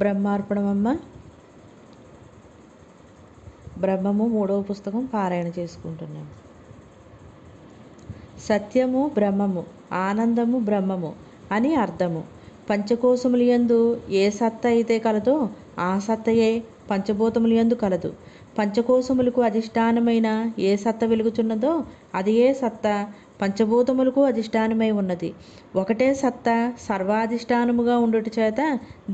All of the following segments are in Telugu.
బ్రహ్మార్పణమమ్మ బ్రహ్మము మూడవ పుస్తకం పారాయణ చేసుకుంటున్నాము సత్యము బ్రహ్మము ఆనందము బ్రహ్మము అని అర్థము పంచకోశములయందు ఏ సత్త అయితే కలదో ఆ సత్తయే పంచభూతములయందు కలదు పంచకోశములకు అధిష్టానమైన ఏ సత్త వెలుగుచున్నదో అది ఏ సత్త పంచభూతములకు అధిష్టానమై ఉన్నది ఒకటే సత్తా సర్వాధిష్టానముగా ఉండుట చేత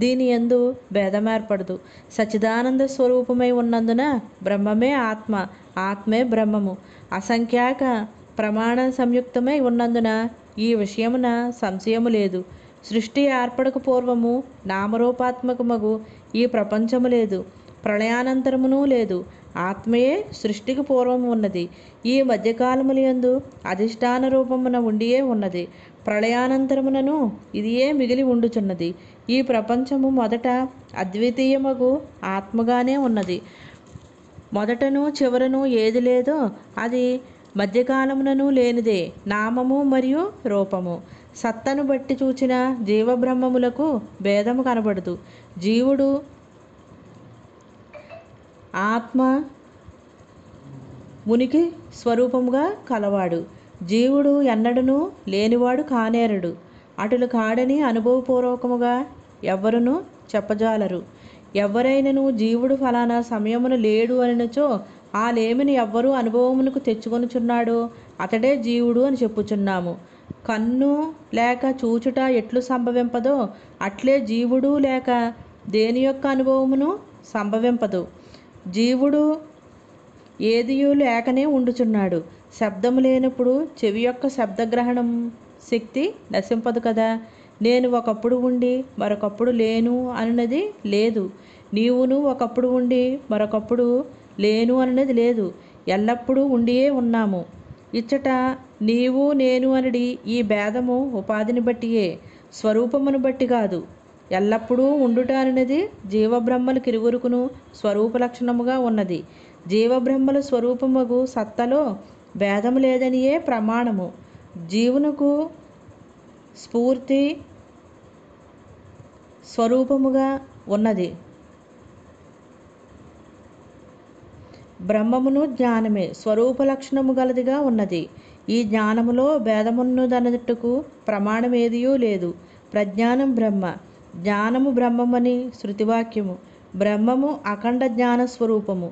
దీని ఎందు భేదమేర్పడదు సచిదానంద స్వరూపమై ఉన్నందున బ్రహ్మమే ఆత్మ ఆత్మే బ్రహ్మము అసంఖ్యాక ప్రమాణ సంయుక్తమై ఉన్నందున ఈ విషయమున సంశయము లేదు సృష్టి ఏర్పడక పూర్వము నామరూపాత్మకమగు ఈ ప్రపంచము లేదు ప్రళయానంతరమునూ లేదు ఆత్మయే సృష్టికి పూర్వం ఉన్నది ఈ మధ్యకాలములందు అధిష్టాన రూపమున ఉండియే ఉన్నది ప్రళయానంతరమునను ఇదియే మిగిలి ఉండుచున్నది ఈ ప్రపంచము మొదట అద్వితీయమగు ఆత్మగానే ఉన్నది మొదటను చివరను ఏది లేదో అది మధ్యకాలమునను లేనిదే నామము మరియు రూపము సత్తను బట్టి చూచిన జీవబ్రహ్మములకు భేదము కనబడదు జీవుడు ఆత్మ మునికి స్వరూపముగా కలవాడు జీవుడు ఎన్నడను లేనివాడు కానేరడు అటులు కాడని అనుభవపూర్వకముగా ఎవ్వరును చెప్పజాలరు ఎవరైనను జీవుడు ఫలానా సమయమును లేడు అనినచో ఆ లేమిని ఎవ్వరూ అనుభవమునకు తెచ్చుకొనుచున్నాడో అతడే జీవుడు అని చెప్పుచున్నాము కన్ను లేక చూచుట ఎట్లు సంభవింపదో అట్లే జీవుడు లేక దేని యొక్క అనుభవమును సంభవింపదు జీవుడు ఏదియూ లేకనే ఉండుచున్నాడు శబ్దము లేనప్పుడు చెవి యొక్క శబ్దగ్రహణం శక్తి నశింపదు కదా నేను ఒకప్పుడు ఉండి మరొకప్పుడు లేను అన్నది లేదు నీవును ఒకప్పుడు ఉండి మరొకప్పుడు లేను అన్నది లేదు ఎల్లప్పుడూ ఉండియే ఉన్నాము ఇచ్చట నీవు నేను అనడి ఈ భేదము ఉపాధిని బట్టియే స్వరూపమును బట్టి కాదు ఎల్లప్పుడూ ఉండుట అనేది కిరుగురుకును స్వరూప లక్షణముగా ఉన్నది జీవబ్రహ్మల స్వరూపముకు సత్తలో భేదము లేదనియే ప్రమాణము జీవునకు స్ఫూర్తి స్వరూపముగా ఉన్నది బ్రహ్మమును జ్ఞానమే స్వరూప లక్షణము గలదిగా ఉన్నది ఈ జ్ఞానములో భేదమున్నదనట్టుకు ప్రమాణమేదియూ లేదు ప్రజ్ఞానం బ్రహ్మ జ్ఞానము బ్రహ్మమని శృతివాక్యము బ్రహ్మము అఖండ జ్ఞాన స్వరూపము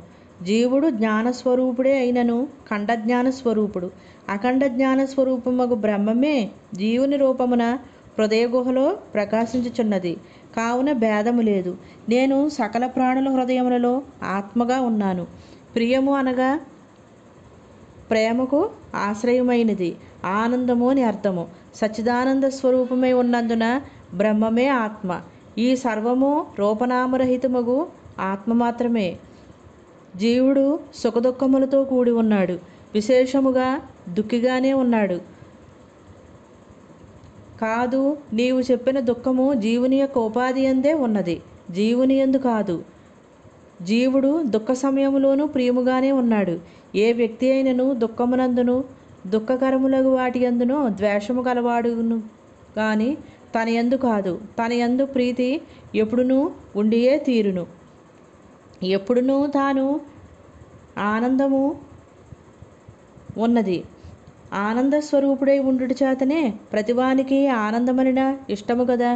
జీవుడు జ్ఞానస్వరూపుడే అయినను ఖండ జ్ఞాన స్వరూపుడు అఖండ జ్ఞాన స్వరూపముకు బ్రహ్మమే జీవుని రూపమున హృదయ గుహలో ప్రకాశించుచున్నది కావున భేదము లేదు నేను సకల ప్రాణుల హృదయములలో ఆత్మగా ఉన్నాను ప్రియము అనగా ప్రేమకు ఆశ్రయమైనది ఆనందము అని అర్థము సచ్చిదానంద స్వరూపమై ఉన్నందున బ్రహ్మమే ఆత్మ ఈ సర్వము రూపనామరహితమగు ఆత్మ మాత్రమే జీవుడు సుఖదుఖములతో కూడి ఉన్నాడు విశేషముగా దుఃఖిగానే ఉన్నాడు కాదు నీవు చెప్పిన దుఃఖము జీవుని యొక్క ఉపాధి అందే ఉన్నది జీవుని ఎందు కాదు జీవుడు దుఃఖ సమయంలోనూ ప్రియముగానే ఉన్నాడు ఏ వ్యక్తి అయినను దుఃఖమునందును దుఃఖకరములకు వాటి అందును ద్వేషము కలవాడును కానీ తన ఎందు కాదు తన ఎందు ప్రీతి ఎప్పుడునూ ఉండియే తీరును ఎప్పుడునూ తాను ఆనందము ఉన్నది ఆనంద స్వరూపుడై ఉండుట చేతనే ప్రతివానికి ఆనందమనిన ఇష్టము కదా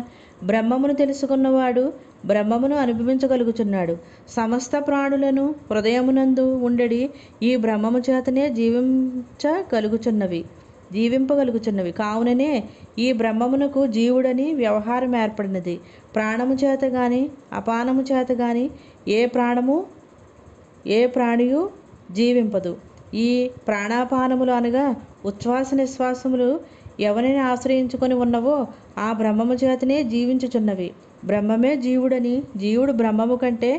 బ్రహ్మమును తెలుసుకున్నవాడు బ్రహ్మమును అనుభవించగలుగుచున్నాడు సమస్త ప్రాణులను హృదయమునందు ఉండడి ఈ బ్రహ్మము చేతనే జీవించగలుగుచున్నవి జీవింపగలుగుచున్నవి కావుననే ఈ బ్రహ్మమునకు జీవుడని వ్యవహారం ఏర్పడినది ప్రాణము చేత కానీ అపానము చేత కానీ ఏ ప్రాణము ఏ ప్రాణియు జీవింపదు ఈ ప్రాణాపానములు అనగా ఉచ్ఛ్వాస నిశ్వాసములు ఎవరిని ఆశ్రయించుకొని ఉన్నవో ఆ బ్రహ్మము చేతనే జీవించుచున్నవి బ్రహ్మమే జీవుడని జీవుడు బ్రహ్మము కంటే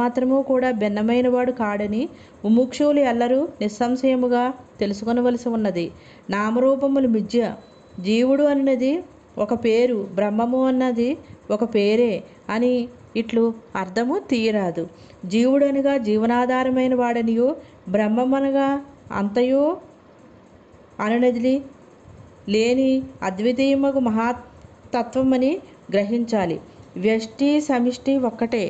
మాత్రమూ కూడా భిన్నమైనవాడు కాడని ముముక్షువులు ఎల్లరూ నిస్సంశయముగా తెలుసుకొనవలసి ఉన్నది నామరూపములు మిథ్య జీవుడు అన్నది ఒక పేరు బ్రహ్మము అన్నది ఒక పేరే అని ఇట్లు అర్థము తీయరాదు జీవుడనగా జీవనాధారమైన వాడనియో బ్రహ్మమనగా అంతయో అననదిలి లేని అద్వితీయమగు మహాతత్వమని గ్రహించాలి వ్యష్టి సమిష్టి ఒక్కటే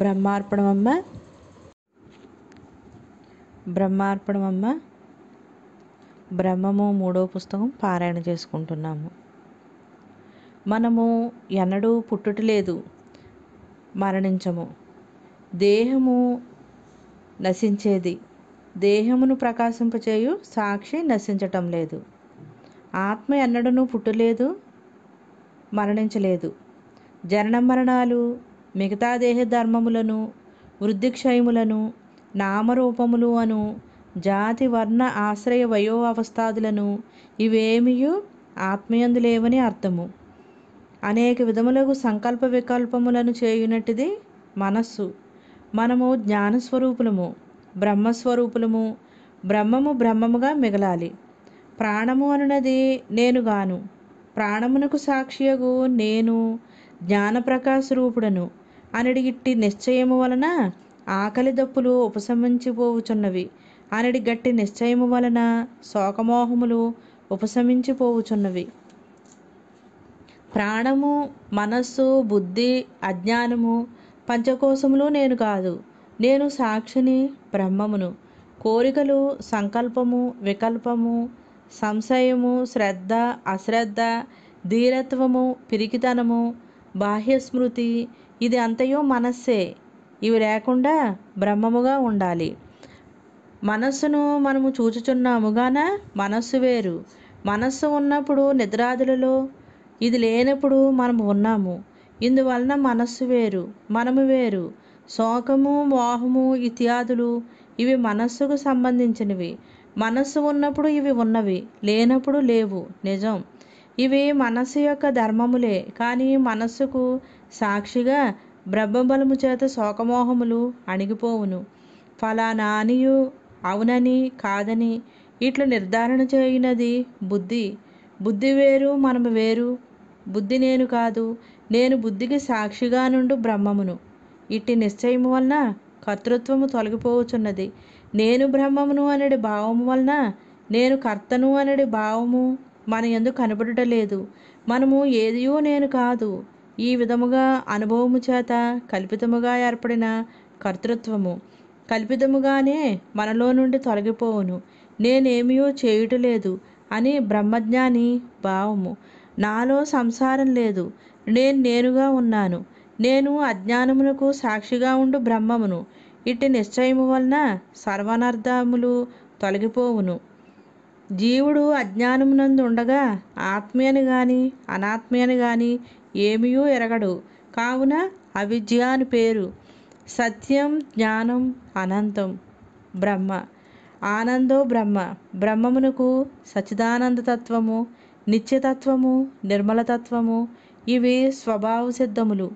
బ్రహ్మార్పణమమ్మ బ్రహ్మార్పణమమ్మ బ్రహ్మము మూడో పుస్తకం పారాయణ చేసుకుంటున్నాము మనము ఎన్నడూ పుట్టుట లేదు మరణించము దేహము నశించేది దేహమును ప్రకాశింపచేయు సాక్షి నశించటం లేదు ఆత్మ ఎన్నడను పుట్టలేదు మరణించలేదు మరణాలు మిగతా దేహధర్మములను వృద్ధిక్షయములను నామరూపములు అను జాతి వర్ణ ఆశ్రయ వయో అవస్థాదులను ఇవేమియు ఆత్మయందు లేవని అర్థము అనేక విధములకు సంకల్ప వికల్పములను చేయునట్టిది మనస్సు మనము జ్ఞానస్వరూపులము బ్రహ్మస్వరూపులము బ్రహ్మము బ్రహ్మముగా మిగలాలి ప్రాణము అనునది గాను ప్రాణమునకు సాక్షియగు నేను జ్ఞానప్రకాశ రూపుడను అనడిగిట్టి నిశ్చయము వలన ఆకలి దప్పులు ఉపశమించిపోవుచున్నవి అనడి గట్టి నిశ్చయము వలన శోకమోహములు ఉపశమించిపోవుచున్నవి ప్రాణము మనస్సు బుద్ధి అజ్ఞానము పంచకోశములు నేను కాదు నేను సాక్షిని బ్రహ్మమును కోరికలు సంకల్పము వికల్పము సంశయము శ్రద్ధ అశ్రద్ధ ధీరత్వము పిరికితనము బాహ్యస్మృతి ఇది అంతయో మనస్సే ఇవి లేకుండా బ్రహ్మముగా ఉండాలి మనస్సును మనము చూచుచున్నాము గాన మనస్సు వేరు మనస్సు ఉన్నప్పుడు నిద్రాదులలో ఇది లేనప్పుడు మనము ఉన్నాము ఇందువలన మనస్సు వేరు మనము వేరు శోకము మోహము ఇత్యాదులు ఇవి మనస్సుకు సంబంధించినవి మనస్సు ఉన్నప్పుడు ఇవి ఉన్నవి లేనప్పుడు లేవు నిజం ఇవి మనస్సు యొక్క ధర్మములే కానీ మనస్సుకు సాక్షిగా బ్రహ్మబలము చేత శోకమోహములు అణిగిపోవును ఫలానా అనియు అవునని కాదని ఇట్లు నిర్ధారణ చేయనది బుద్ధి బుద్ధి వేరు మనము వేరు బుద్ధి నేను కాదు నేను బుద్ధికి సాక్షిగా నుండు బ్రహ్మమును ఇట్టి నిశ్చయము వలన కర్తృత్వము తొలగిపోవచ్చున్నది నేను బ్రహ్మమును అనడి భావము వలన నేను కర్తను అనడి భావము మన ఎందు కనబడటలేదు మనము ఏదియో నేను కాదు ఈ విధముగా అనుభవము చేత కల్పితముగా ఏర్పడిన కర్తృత్వము కల్పితముగానే మనలో నుండి తొలగిపోవును నేనేమియో చేయుటలేదు అని బ్రహ్మజ్ఞాని భావము నాలో సంసారం లేదు నేను నేనుగా ఉన్నాను నేను అజ్ఞానమునకు సాక్షిగా ఉండు బ్రహ్మమును ఇట్టి నిశ్చయము వలన సర్వనర్ధములు తొలగిపోవును జీవుడు అజ్ఞానమునందు ఉండగా ఆత్మీయను గాని అనాత్మీయను గాని ఏమీయూ ఎరగడు కావున అవిద్య అని పేరు సత్యం జ్ఞానం అనంతం బ్రహ్మ ఆనందో బ్రహ్మ బ్రహ్మమునకు సచిదానందతత్వము నిత్యతత్వము నిర్మలతత్వము ఇవి స్వభావ సిద్ధములు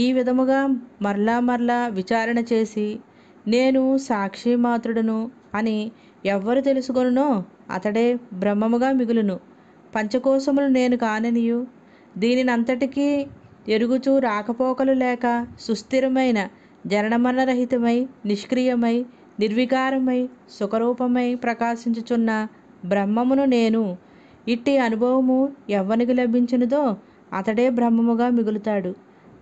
ఈ విధముగా మరలా మరలా విచారణ చేసి నేను సాక్షి మాతృడును అని ఎవ్వరు తెలుసుకొనునో అతడే బ్రహ్మముగా మిగులును పంచకోశములు నేను కాననియు దీనినంతటికీ ఎరుగుచూ రాకపోకలు లేక సుస్థిరమైన జననమరణరహితమై నిష్క్రియమై నిర్వికారమై సుఖరూపమై ప్రకాశించుచున్న బ్రహ్మమును నేను ఇట్టి అనుభవము ఎవ్వనికి లభించినదో అతడే బ్రహ్మముగా మిగులుతాడు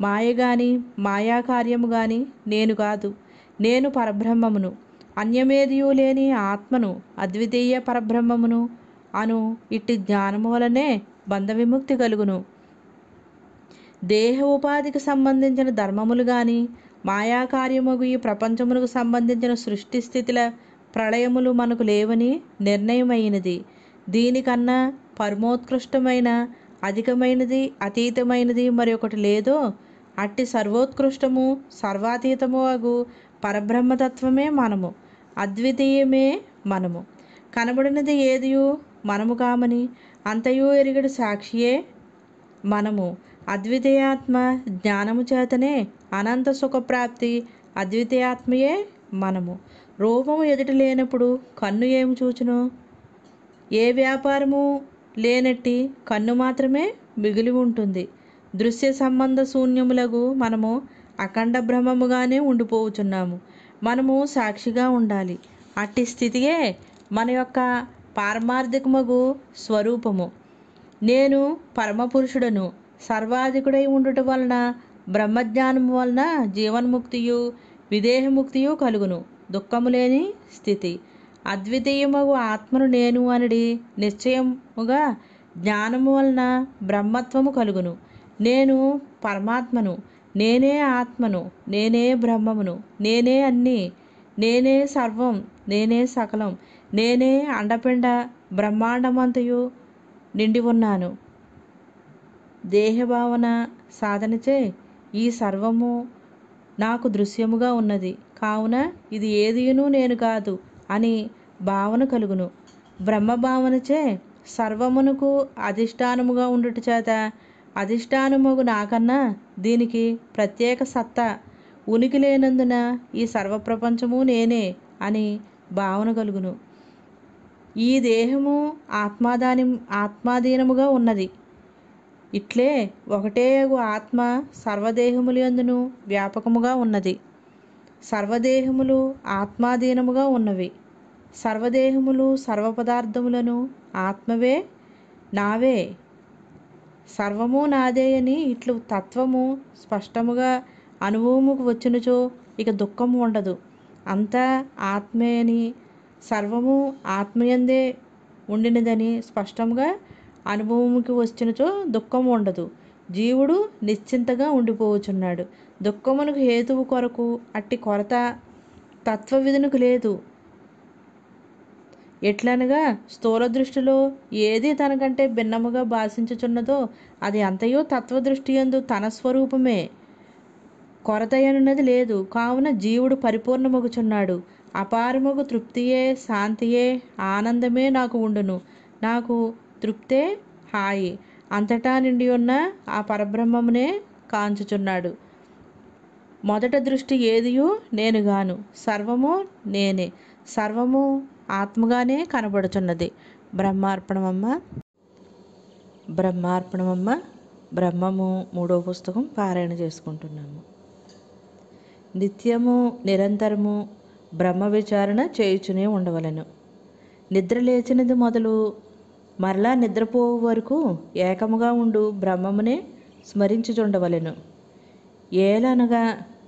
మాయ గాని మాయాకార్యము గాని నేను కాదు నేను పరబ్రహ్మమును అన్యమేదియు లేని ఆత్మను అద్వితీయ పరబ్రహ్మమును అను ఇట్టి జ్ఞానము వలనే బంధ విముక్తి కలుగును దేహ ఉపాధికి సంబంధించిన ధర్మములు గాని మాయాకార్యముగు ఈ ప్రపంచమునకు సంబంధించిన సృష్టి స్థితిల ప్రళయములు మనకు లేవని నిర్ణయమైనది దీనికన్నా పరమోత్కృష్టమైన అధికమైనది అతీతమైనది మరొకటి లేదో అట్టి సర్వోత్కృష్టము సర్వాతీతము అగు పరబ్రహ్మతత్వమే మనము అద్వితీయమే మనము కనబడినది ఏదియు మనము కామని అంతయు ఎరిగడు సాక్షియే మనము అద్వితీయాత్మ జ్ఞానము చేతనే అనంత సుఖప్రాప్తి అద్వితీయాత్మయే మనము రూపము ఎదుట లేనప్పుడు కన్ను ఏమి చూచును ఏ వ్యాపారము లేనట్టి కన్ను మాత్రమే మిగిలి ఉంటుంది దృశ్య సంబంధ శూన్యములకు మనము అఖండ బ్రహ్మముగానే ఉండిపోవుచున్నాము మనము సాక్షిగా ఉండాలి అట్టి స్థితియే మన యొక్క పారమార్థికముగు స్వరూపము నేను పరమపురుషుడను సర్వాధికుడై ఉండుట వలన బ్రహ్మజ్ఞానము వలన జీవన్ముక్తియు విదేహముక్తియు కలుగును దుఃఖము లేని స్థితి అద్వితీయమగు ఆత్మను నేను అనడి నిశ్చయముగా జ్ఞానము వలన బ్రహ్మత్వము కలుగును నేను పరమాత్మను నేనే ఆత్మను నేనే బ్రహ్మమును నేనే అన్ని నేనే సర్వం నేనే సకలం నేనే అండపిండ బ్రహ్మాండమంతయు నిండి ఉన్నాను దేహభావన సాధనచే ఈ సర్వము నాకు దృశ్యముగా ఉన్నది కావున ఇది ఏదియును నేను కాదు అని భావన కలుగును బ్రహ్మభావనచే సర్వమునకు అధిష్టానముగా ఉండుట చేత అధిష్టానమగు నాకన్నా దీనికి ప్రత్యేక సత్తా ఉనికి లేనందున ఈ సర్వప్రపంచము నేనే అని భావన కలుగును ఈ దేహము ఆత్మాదాని ఆత్మాధీనముగా ఉన్నది ఇట్లే ఒకటేయగు ఆత్మ సర్వదేహములందును వ్యాపకముగా ఉన్నది సర్వదేహములు ఆత్మాధీనముగా ఉన్నవి సర్వదేహములు సర్వపదార్థములను ఆత్మవే నావే సర్వము నాదే అని ఇట్లు తత్వము స్పష్టముగా అనుభవముకు వచ్చినచో ఇక దుఃఖము ఉండదు అంతా ఆత్మే అని సర్వము ఆత్మయందే ఉండినదని స్పష్టంగా అనుభవముకి వచ్చినచో దుఃఖము ఉండదు జీవుడు నిశ్చింతగా ఉండిపోవచ్చున్నాడు దుఃఖమునకు హేతువు కొరకు అట్టి కొరత తత్వ విధునకు లేదు ఎట్లనగా స్థూల దృష్టిలో ఏది తనకంటే భిన్నముగా భాషించుచున్నదో అది అంతయో తత్వదృష్టి ఎందు తన స్వరూపమే కొరతయనున్నది లేదు కావున జీవుడు పరిపూర్ణమగుచున్నాడు అపారముగు తృప్తియే శాంతియే ఆనందమే నాకు ఉండును నాకు తృప్తే హాయి అంతటా నిండి ఉన్న ఆ పరబ్రహ్మమునే కాంచుచున్నాడు మొదట దృష్టి ఏదియు నేనుగాను సర్వము నేనే సర్వము ఆత్మగానే కనబడుతున్నది బ్రహ్మార్పణమమ్మ బ్రహ్మార్పణమమ్మ బ్రహ్మము మూడో పుస్తకం పారాయణ చేసుకుంటున్నాము నిత్యము నిరంతరము బ్రహ్మ విచారణ చేయుచునే ఉండవలను నిద్ర లేచినది మొదలు మరలా నిద్రపోవు వరకు ఏకముగా ఉండు బ్రహ్మమునే స్మరించుచుండవలెను ఏలనగా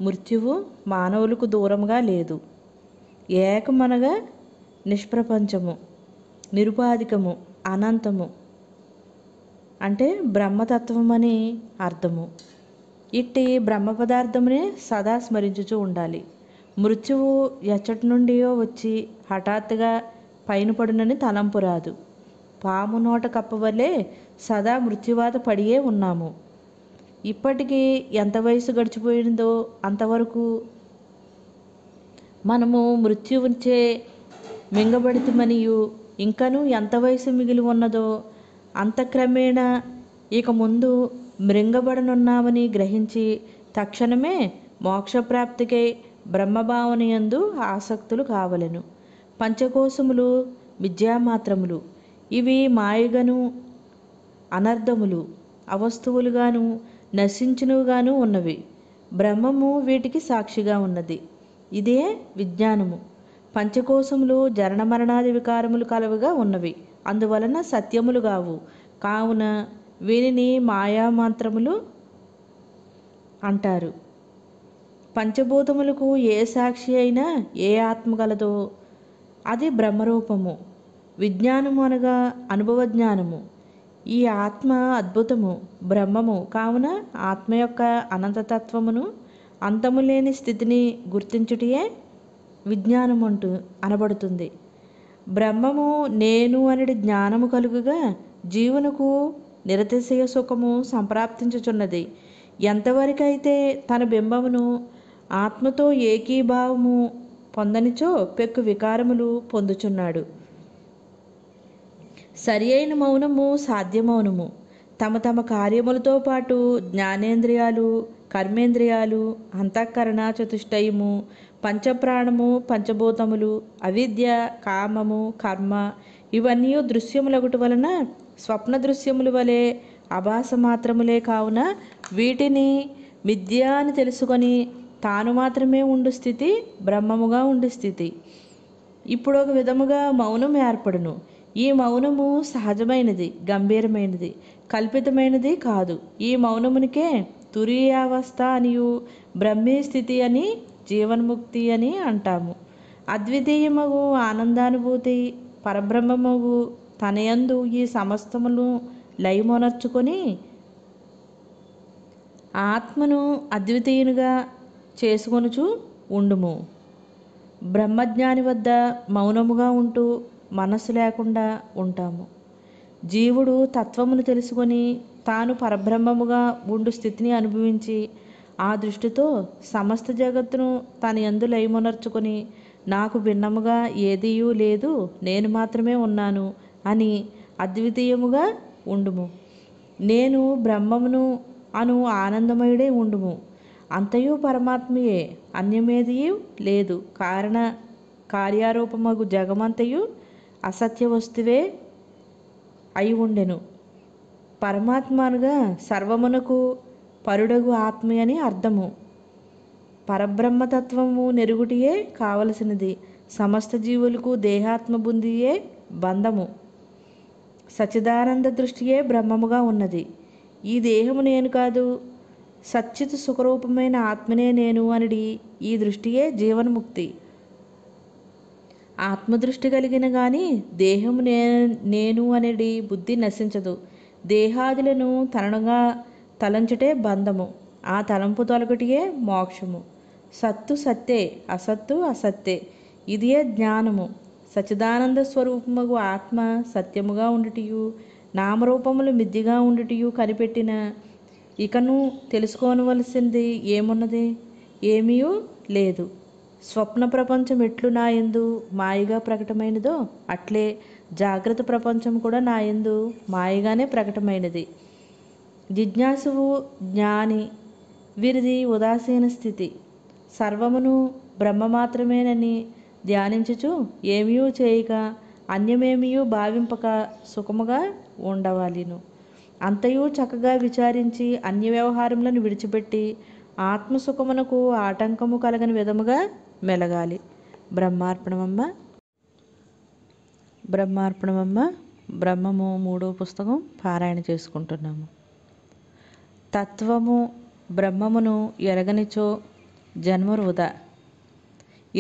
మృత్యువు మానవులకు దూరంగా లేదు ఏకమనగా నిష్ప్రపంచము నిరుపాధికము అనంతము అంటే బ్రహ్మతత్వం అని అర్థము ఇట్టి బ్రహ్మ పదార్థమునే సదా స్మరించుచూ ఉండాలి మృత్యువు ఎచ్చటి నుండియో వచ్చి హఠాత్తుగా పైన పడునని తలంపు రాదు పాము నోట కప్పవలే సదా మృత్యువాత పడియే ఉన్నాము ఇప్పటికీ ఎంత వయసు గడిచిపోయిందో అంతవరకు మనము మృత్యువుంచే మింగబడితి మరియు ఇంకనూ ఎంత వయసు మిగిలి ఉన్నదో అంతక్రమేణా ఇక ముందు మృంగబడనున్నామని గ్రహించి తక్షణమే మోక్షప్రాప్తికై బ్రహ్మభావనయందు ఆసక్తులు కావలను పంచకోశములు విద్యామాత్రములు ఇవి మాయగను అనర్ధములు అవస్తువులుగాను నశించునుగాను ఉన్నవి బ్రహ్మము వీటికి సాక్షిగా ఉన్నది ఇదే విజ్ఞానము పంచకోశములు జరణమరణాది వికారములు కలవిగా ఉన్నవి అందువలన సత్యములు కావు కావున వీనిని మాయామంత్రములు అంటారు పంచభూతములకు ఏ సాక్షి అయినా ఏ ఆత్మ అది బ్రహ్మరూపము విజ్ఞానము అనగా అనుభవ జ్ఞానము ఈ ఆత్మ అద్భుతము బ్రహ్మము కావున ఆత్మ యొక్క అనంతతత్వమును అంతము లేని స్థితిని గుర్తించుటయే విజ్ఞానము అంటూ అనబడుతుంది బ్రహ్మము నేను అనేది జ్ఞానము కలుగుగా జీవునకు నిరతిశయ సుఖము సంప్రాప్తించుచున్నది ఎంతవరకైతే తన బింబమును ఆత్మతో ఏకీభావము పొందనిచో పెక్కు వికారములు పొందుచున్నాడు సరి అయిన మౌనము సాధ్యమౌనము తమ తమ కార్యములతో పాటు జ్ఞానేంద్రియాలు కర్మేంద్రియాలు అంతఃకరణ చతుష్టయము పంచప్రాణము పంచభూతములు అవిద్య కామము కర్మ ఇవన్నీ దృశ్యములగుటి వలన స్వప్న దృశ్యముల వలె అభాస మాత్రములే కావున వీటిని మిథ్య అని తెలుసుకొని తాను మాత్రమే ఉండు స్థితి బ్రహ్మముగా ఉండు స్థితి ఇప్పుడు ఒక విధముగా మౌనం ఏర్పడును ఈ మౌనము సహజమైనది గంభీరమైనది కల్పితమైనది కాదు ఈ మౌనమునికే తురీయావస్థ అనియు బ్రహ్మీ స్థితి అని జీవన్ముక్తి అని అంటాము అద్వితీయమగు ఆనందానుభూతి పరబ్రహ్మమగు తనయందు ఈ సమస్తములు లయమొనర్చుకొని ఆత్మను అద్వితీయునిగా చేసుకొనుచు ఉండుము బ్రహ్మజ్ఞాని వద్ద మౌనముగా ఉంటూ మనస్సు లేకుండా ఉంటాము జీవుడు తత్వమును తెలుసుకొని తాను పరబ్రహ్మముగా ఉండు స్థితిని అనుభవించి ఆ దృష్టితో సమస్త జగత్తును తన ఎందు లయమునర్చుకుని నాకు భిన్నముగా ఏదియూ లేదు నేను మాత్రమే ఉన్నాను అని అద్వితీయముగా ఉండుము నేను బ్రహ్మమును అను ఆనందమయుడే ఉండుము అంతయు పరమాత్మయే అన్యమేది లేదు కారణ కార్యారూపమగు జగమంతయు అసత్య వస్తువే అయి ఉండెను పరమాత్మనుగా సర్వమునకు పరుడగు ఆత్మ అని అర్థము పరబ్రహ్మతత్వము నెరుగుటియే కావలసినది సమస్త జీవులకు దేహాత్మ బుందియే బంధము సచిదానంద దృష్టియే బ్రహ్మముగా ఉన్నది ఈ దేహము నేను కాదు సచ్చిత్ సుఖరూపమైన ఆత్మనే నేను అనిడి ఈ దృష్టియే జీవన్ముక్తి ఆత్మదృష్టి కలిగిన కానీ దేహము నే నేను అనేది బుద్ధి నశించదు దేహాదులను తనగా తలంచుటే బంధము ఆ తలంపు తొలగుటియే మోక్షము సత్తు సత్తే అసత్తు అసత్తే ఇదియే జ్ఞానము సచిదానంద స్వరూపముగు ఆత్మ సత్యముగా ఉండుటియు నామరూపములు మిద్దిగా ఉండుటియు కనిపెట్టిన ఇకను తెలుసుకోనవలసింది ఏమున్నది ఏమీ లేదు స్వప్న ప్రపంచం ఎట్లు నాయందు మాయగా ప్రకటమైనదో అట్లే జాగ్రత్త ప్రపంచం కూడా నాయందు మాయగానే ప్రకటమైనది జిజ్ఞాసువు జ్ఞాని వీరిది ఉదాసీన స్థితి సర్వమును బ్రహ్మ మాత్రమేనని ధ్యానించుచు ఏమీ చేయక అన్యమేమియూ భావింపక సుఖముగా ఉండవాలిను అంతయు చక్కగా విచారించి అన్య వ్యవహారములను విడిచిపెట్టి ఆత్మసుఖమునకు ఆటంకము కలగని విధముగా మెలగాలి బ్రహ్మార్పణమమ్మ బ్రహ్మార్పణమమ్మ బ్రహ్మము మూడో పుస్తకం పారాయణ చేసుకుంటున్నాము తత్వము బ్రహ్మమును ఎరగనిచో జన్మ వృధా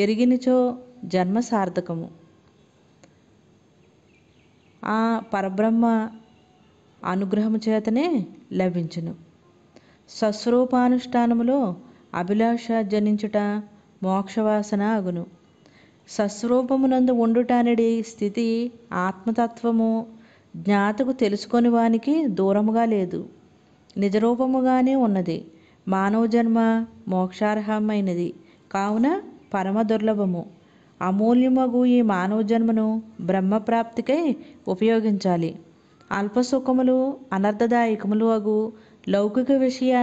ఎరిగినిచో జన్మ సార్థకము ఆ పరబ్రహ్మ అనుగ్రహము చేతనే లభించును సస్వరూపానుష్ఠానములో అభిలాష జనించుట మోక్షవాసన అగును సస్వరూపమునందు ఉండుటానిడి స్థితి ఆత్మతత్వము జ్ఞాతకు తెలుసుకొని వానికి దూరముగా లేదు నిజరూపముగానే ఉన్నది మానవ జన్మ మోక్షార్హమైనది కావున పరమ దుర్లభము అమూల్యమగు ఈ మానవ జన్మను బ్రహ్మప్రాప్తికై ఉపయోగించాలి అల్పసుఖములు అనర్థదాయకములు అగు లౌకిక విషయ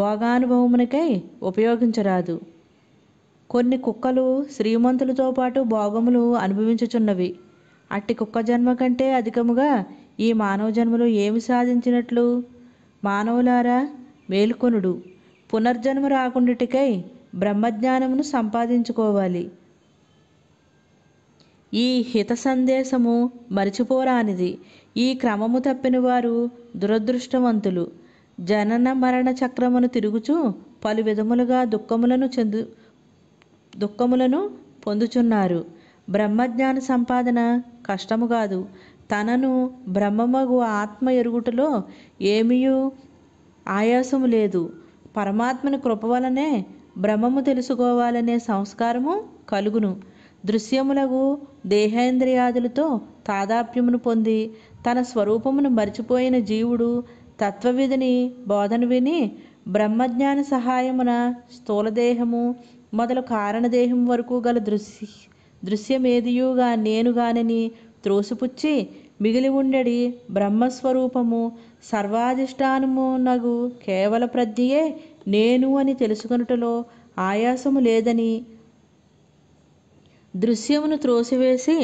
భోగానుభవమునికై ఉపయోగించరాదు కొన్ని కుక్కలు శ్రీమంతులతో పాటు భోగములు అనుభవించుచున్నవి అట్టి కుక్క జన్మ కంటే అధికముగా ఈ మానవ జన్మలు ఏమి సాధించినట్లు మానవులారా మేలుకొనుడు పునర్జన్మ రాకుండాటికై బ్రహ్మజ్ఞానమును సంపాదించుకోవాలి ఈ హిత సందేశము మరిచిపోరానిది ఈ క్రమము తప్పిన వారు దురదృష్టవంతులు జనన మరణ చక్రమును తిరుగుచూ పలు విధములుగా దుఃఖములను చెందు దుఃఖములను పొందుచున్నారు బ్రహ్మజ్ఞాన సంపాదన కష్టము కాదు తనను బ్రహ్మమగు ఆత్మ ఎరుగుటలో ఏమియూ ఆయాసము లేదు పరమాత్మని కృప వలనే బ్రహ్మము తెలుసుకోవాలనే సంస్కారము కలుగును దృశ్యములకు దేహేంద్రియాదులతో తాదాప్యమును పొంది తన స్వరూపమును మరిచిపోయిన జీవుడు తత్వవిధిని బోధన విని బ్రహ్మజ్ఞాన సహాయమున స్థూలదేహము మొదలు కారణదేహం వరకు గల దృశ్య దృశ్యమేదియుగా నేను త్రోసిపుచ్చి మిగిలి ఉండడి బ్రహ్మస్వరూపము సర్వాధిష్టానమునగు కేవల ప్రజ్ఞయే నేను అని తెలుసుకొనుటలో ఆయాసము లేదని దృశ్యమును త్రోసివేసి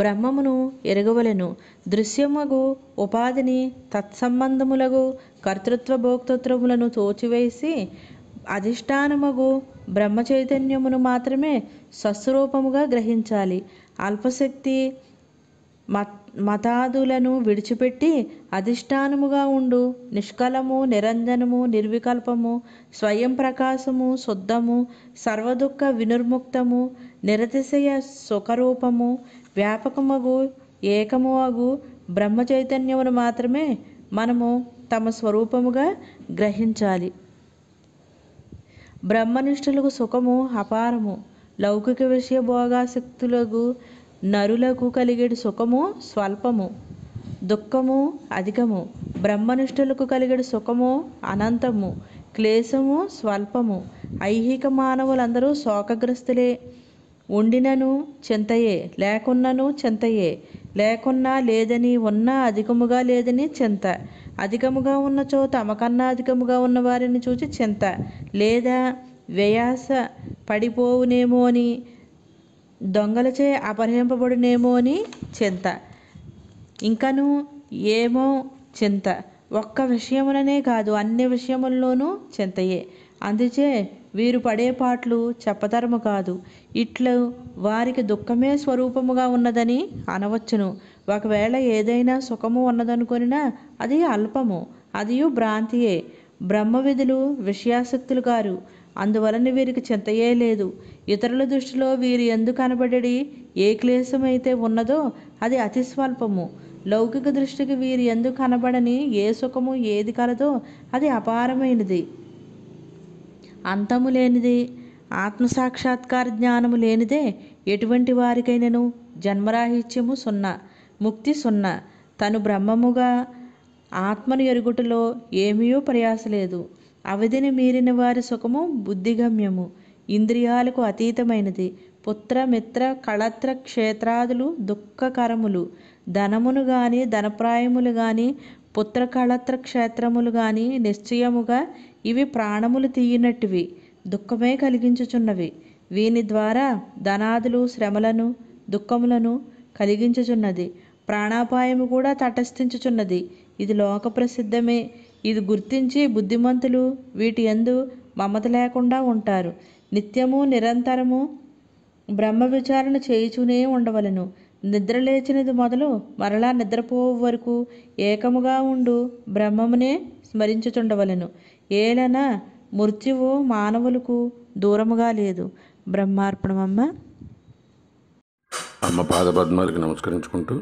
బ్రహ్మమును ఎరగవలెను దృశ్యముగు ఉపాధిని తత్సంబంధములగు కర్తృత్వ భోక్తృత్వములను తోచివేసి అధిష్టానముగు బ్రహ్మ చైతన్యమును మాత్రమే స్వస్వరూపముగా గ్రహించాలి అల్పశక్తి మతాదులను విడిచిపెట్టి అధిష్టానముగా ఉండు నిష్కలము నిరంజనము నిర్వికల్పము స్వయం ప్రకాశము శుద్ధము సర్వదుఃఖ వినుర్ముక్తము నిరతిశయ సుఖరూపము వ్యాపకమగు ఏకము అగు బ్రహ్మ చైతన్యమును మాత్రమే మనము తమ స్వరూపముగా గ్రహించాలి బ్రహ్మనిష్ఠులకు సుఖము అపారము లౌకిక విషయ భోగాసక్తులకు నరులకు కలిగేడు సుఖము స్వల్పము దుఃఖము అధికము బ్రహ్మనిష్ఠులకు కలిగేడు సుఖము అనంతము క్లేశము స్వల్పము ఐహిక మానవులందరూ శోకగ్రస్తులే ఉండినను చింతయే లేకున్నను చింతయే లేకున్నా లేదని ఉన్నా అధికముగా లేదని చింత అధికముగా ఉన్న తమకన్నా అధికముగా ఉన్న వారిని చూచి చింత లేదా వ్యయాస పడిపోవునేమో అని దొంగలచే అపహరింపబడునేమో అని చింత ఇంకను ఏమో చింత ఒక్క విషయములనే కాదు అన్ని విషయముల్లోనూ చింతయే అందుచే వీరు పడే పాటలు చెప్పతరము కాదు ఇట్లు వారికి దుఃఖమే స్వరూపముగా ఉన్నదని అనవచ్చును ఒకవేళ ఏదైనా సుఖము ఉన్నదనుకొనినా అది అల్పము అది భ్రాంతియే బ్రహ్మ విధులు విషయాసక్తులు గారు అందువలన వీరికి చింతయే లేదు ఇతరుల దృష్టిలో వీరు ఎందుకు కనబడి ఏ క్లేశమైతే ఉన్నదో అది అతి స్వల్పము లౌకిక దృష్టికి వీరు ఎందుకు కనబడని ఏ సుఖము ఏది కలదో అది అపారమైనది అంతము లేనిది ఆత్మసాక్షాత్కార జ్ఞానము లేనిదే ఎటువంటి వారికైనను జన్మరాహిత్యము సున్నా ముక్తి సున్నా తను బ్రహ్మముగా ఆత్మను ఎరుగుటలో ఏమీయో ప్రయాస లేదు అవధిని మీరిన వారి సుఖము బుద్ధిగమ్యము ఇంద్రియాలకు అతీతమైనది పుత్రమిత్ర కళత్ర క్షేత్రాదులు దుఃఖకరములు ధనమును గాని ధనప్రాయములు గాని పుత్ర కళత్ర క్షేత్రములు గాని నిశ్చయముగా ఇవి ప్రాణములు తీయనట్టువి దుఃఖమే కలిగించుచున్నవి వీని ద్వారా ధనాదులు శ్రమలను దుఃఖములను కలిగించుచున్నది ప్రాణాపాయము కూడా తటస్థించుచున్నది ఇది లోక ప్రసిద్ధమే ఇది గుర్తించి బుద్ధిమంతులు వీటి ఎందు మమత లేకుండా ఉంటారు నిత్యము నిరంతరము బ్రహ్మ విచారణ చేయుచునే ఉండవలను నిద్రలేచినది మొదలు మరలా నిద్రపోవు వరకు ఏకముగా ఉండు బ్రహ్మమునే స్మరించుచుండవలను ఏలన మృత్యువు మానవులకు దూరముగా లేదు బ్రహ్మార్పణమమ్మ అమ్మ పాదపద్మాలకి నమస్కరించుకుంటూ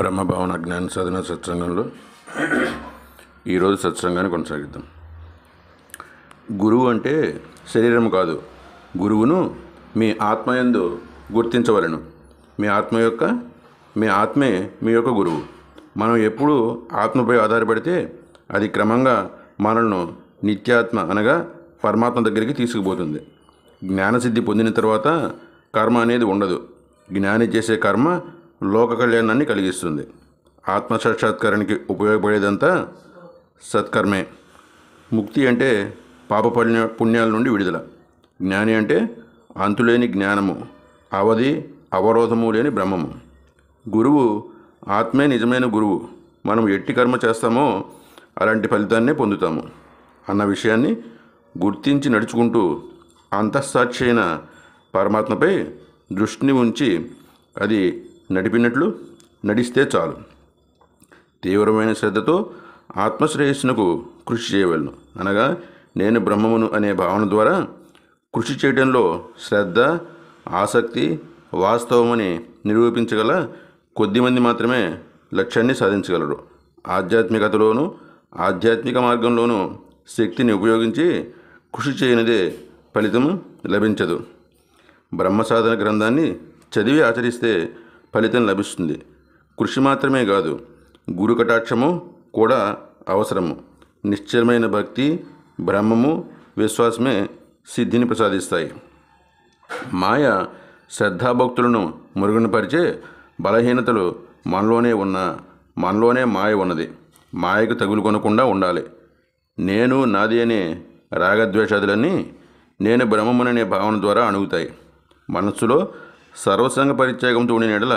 బ్రహ్మభవన జ్ఞాన సాధన సత్సంగంలో ఈరోజు సత్సంగాన్ని కొనసాగిద్దాం గురువు అంటే శరీరం కాదు గురువును మీ ఆత్మయందు గుర్తించవలను మీ ఆత్మ యొక్క మీ ఆత్మే మీ యొక్క గురువు మనం ఎప్పుడూ ఆత్మపై ఆధారపడితే అది క్రమంగా మనల్ని నిత్యాత్మ అనగా పరమాత్మ దగ్గరికి తీసుకుపోతుంది జ్ఞానసిద్ధి పొందిన తర్వాత కర్మ అనేది ఉండదు జ్ఞాని చేసే కర్మ లోక కళ్యాణాన్ని కలిగిస్తుంది ఆత్మ సాక్షాత్కారానికి ఉపయోగపడేదంతా సత్కర్మే ముక్తి అంటే పాప పుణ్య పుణ్యాల నుండి విడుదల జ్ఞాని అంటే అంతులేని జ్ఞానము అవధి అవరోధము లేని బ్రహ్మము గురువు ఆత్మే నిజమైన గురువు మనం ఎట్టి కర్మ చేస్తామో అలాంటి ఫలితాన్నే పొందుతాము అన్న విషయాన్ని గుర్తించి నడుచుకుంటూ అంతఃసాక్షి అయిన పరమాత్మపై దృష్టిని ఉంచి అది నడిపినట్లు నడిస్తే చాలు తీవ్రమైన శ్రద్ధతో ఆత్మశ్రేయస్సునకు కృషి చేయవలను అనగా నేను బ్రహ్మమును అనే భావన ద్వారా కృషి చేయడంలో శ్రద్ధ ఆసక్తి వాస్తవమని నిరూపించగల కొద్దిమంది మాత్రమే లక్ష్యాన్ని సాధించగలరు ఆధ్యాత్మికతలోనూ ఆధ్యాత్మిక మార్గంలోనూ శక్తిని ఉపయోగించి కృషి చేయనిదే ఫలితం లభించదు బ్రహ్మ సాధన గ్రంథాన్ని చదివి ఆచరిస్తే ఫలితం లభిస్తుంది కృషి మాత్రమే కాదు గురు కటాక్షము కూడా అవసరము నిశ్చలమైన భక్తి బ్రహ్మము విశ్వాసమే సిద్ధిని ప్రసాదిస్తాయి మాయ శ్రద్ధాభక్తులను మురుగునపరిచే బలహీనతలు మనలోనే ఉన్న మనలోనే మాయ ఉన్నది మాయకు తగులుకొనకుండా ఉండాలి నేను నాది అనే రాగద్వేషాదులన్నీ నేను బ్రహ్మముననే భావన ద్వారా అణుగుతాయి మనస్సులో సర్వసంగ పరిత్యాగంతో ఉండిన ఎడల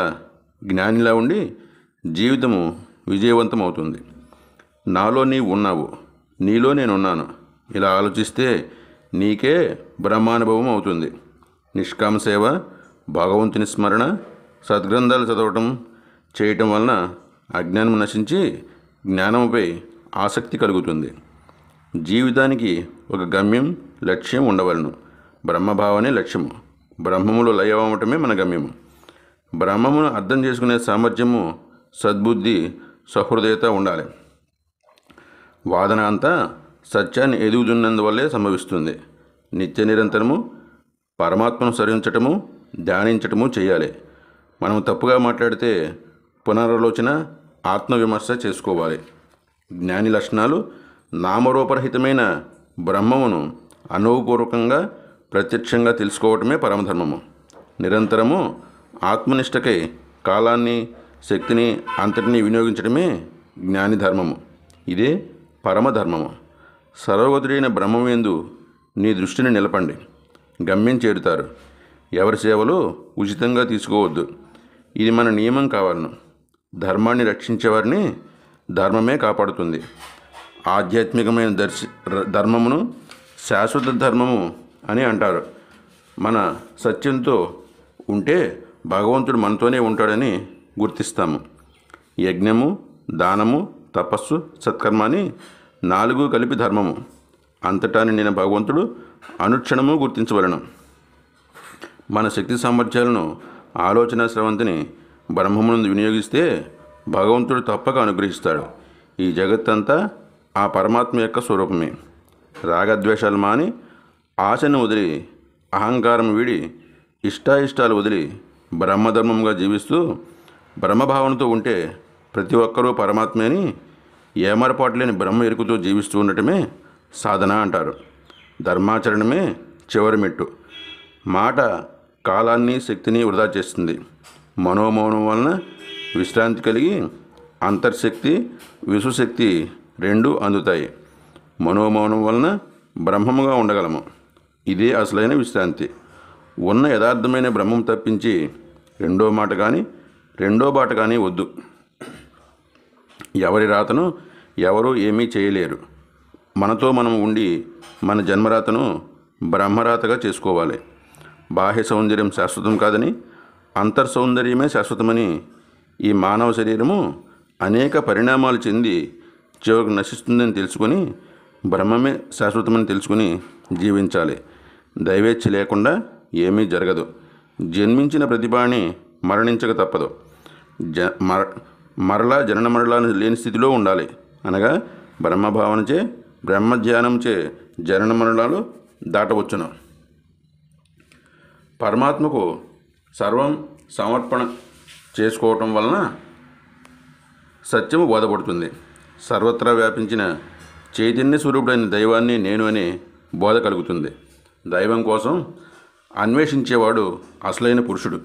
జ్ఞానిలా ఉండి జీవితము విజయవంతం అవుతుంది నాలో నీవు ఉన్నావు నీలో నేనున్నాను ఇలా ఆలోచిస్తే నీకే బ్రహ్మానుభవం అవుతుంది నిష్కామ సేవ భగవంతుని స్మరణ సద్గ్రంథాలు చదవటం చేయటం వలన అజ్ఞానం నశించి జ్ఞానంపై ఆసక్తి కలుగుతుంది జీవితానికి ఒక గమ్యం లక్ష్యం ఉండవలను బ్రహ్మభావనే లక్ష్యము బ్రహ్మములో అవ్వటమే మన గమ్యము బ్రహ్మమును అర్థం చేసుకునే సామర్థ్యము సద్బుద్ధి సహృదయత ఉండాలి వాదన అంతా సత్యాన్ని ఎదుగుతున్నందువల్లే సంభవిస్తుంది నిత్య నిరంతరము పరమాత్మను సరించటము ధ్యానించటము చేయాలి మనం తప్పుగా మాట్లాడితే పునరాలోచన ఆత్మవిమర్శ చేసుకోవాలి జ్ఞాని లక్షణాలు నామరూపరహితమైన బ్రహ్మమును అనుభవపూర్వకంగా ప్రత్యక్షంగా తెలుసుకోవటమే పరమధర్మము నిరంతరము ఆత్మనిష్టకై కాలాన్ని శక్తిని అంతటినీ వినియోగించడమే జ్ఞాని ధర్మము ఇదే పరమధర్మము సర్వోదరైన బ్రహ్మమేందు నీ దృష్టిని నిలపండి గమ్యం చేరుతారు ఎవరి సేవలు ఉచితంగా తీసుకోవద్దు ఇది మన నియమం కావాలను ధర్మాన్ని రక్షించేవారిని ధర్మమే కాపాడుతుంది ఆధ్యాత్మికమైన దర్శి ధర్మమును శాశ్వత ధర్మము అని అంటారు మన సత్యంతో ఉంటే భగవంతుడు మనతోనే ఉంటాడని గుర్తిస్తాము యజ్ఞము దానము తపస్సు సత్కర్మ అని నాలుగు కలిపి ధర్మము అంతటా నిండిన భగవంతుడు అనుక్షణము గుర్తించవలను మన శక్తి సామర్థ్యాలను ఆలోచన శ్రవంతిని బ్రహ్మమునందు వినియోగిస్తే భగవంతుడు తప్పక అనుగ్రహిస్తాడు ఈ జగత్తంతా ఆ పరమాత్మ యొక్క స్వరూపమే రాగద్వేషాలు మాని ఆశను వదిలి అహంకారం వీడి ఇష్టాయిష్టాలు వదిలి బ్రహ్మధర్మంగా జీవిస్తూ బ్రహ్మభావనతో ఉంటే ప్రతి ఒక్కరూ పరమాత్మే అని ఏమరపాటు లేని బ్రహ్మ ఎరుకుతో జీవిస్తూ ఉండటమే సాధన అంటారు ధర్మాచరణమే చివరి మెట్టు మాట కాలాన్ని శక్తిని వృధా చేస్తుంది మనోమౌనం వలన విశ్రాంతి కలిగి అంతర్శక్తి విశ్వశక్తి రెండు అందుతాయి మనోమౌనం వలన బ్రహ్మముగా ఉండగలము ఇదే అసలైన విశ్రాంతి ఉన్న యథార్థమైన బ్రహ్మం తప్పించి రెండో మాట కానీ రెండో బాట కానీ వద్దు ఎవరి రాతను ఎవరూ ఏమీ చేయలేరు మనతో మనం ఉండి మన జన్మరాతను బ్రహ్మరాతగా చేసుకోవాలి బాహ్య సౌందర్యం శాశ్వతం కాదని అంతర్ సౌందర్యమే శాశ్వతమని ఈ మానవ శరీరము అనేక పరిణామాలు చెంది చివరికి నశిస్తుందని తెలుసుకొని బ్రహ్మమే శాశ్వతమని తెలుసుకుని జీవించాలి దైవేచ్ఛ లేకుండా ఏమీ జరగదు జన్మించిన ప్రతిభాని మరణించక తప్పదు జ మర మరలా జనన మరలాన్ని లేని స్థితిలో ఉండాలి అనగా బ్రహ్మభావనచే బ్రహ్మధ్యానంచే జనన మరణాలు దాటవచ్చును పరమాత్మకు సర్వం సమర్పణ చేసుకోవటం వలన సత్యము బోధపడుతుంది సర్వత్రా వ్యాపించిన చైతన్య స్వరూపుడైన దైవాన్ని నేను అని బోధ కలుగుతుంది దైవం కోసం అన్వేషించేవాడు అసలైన పురుషుడు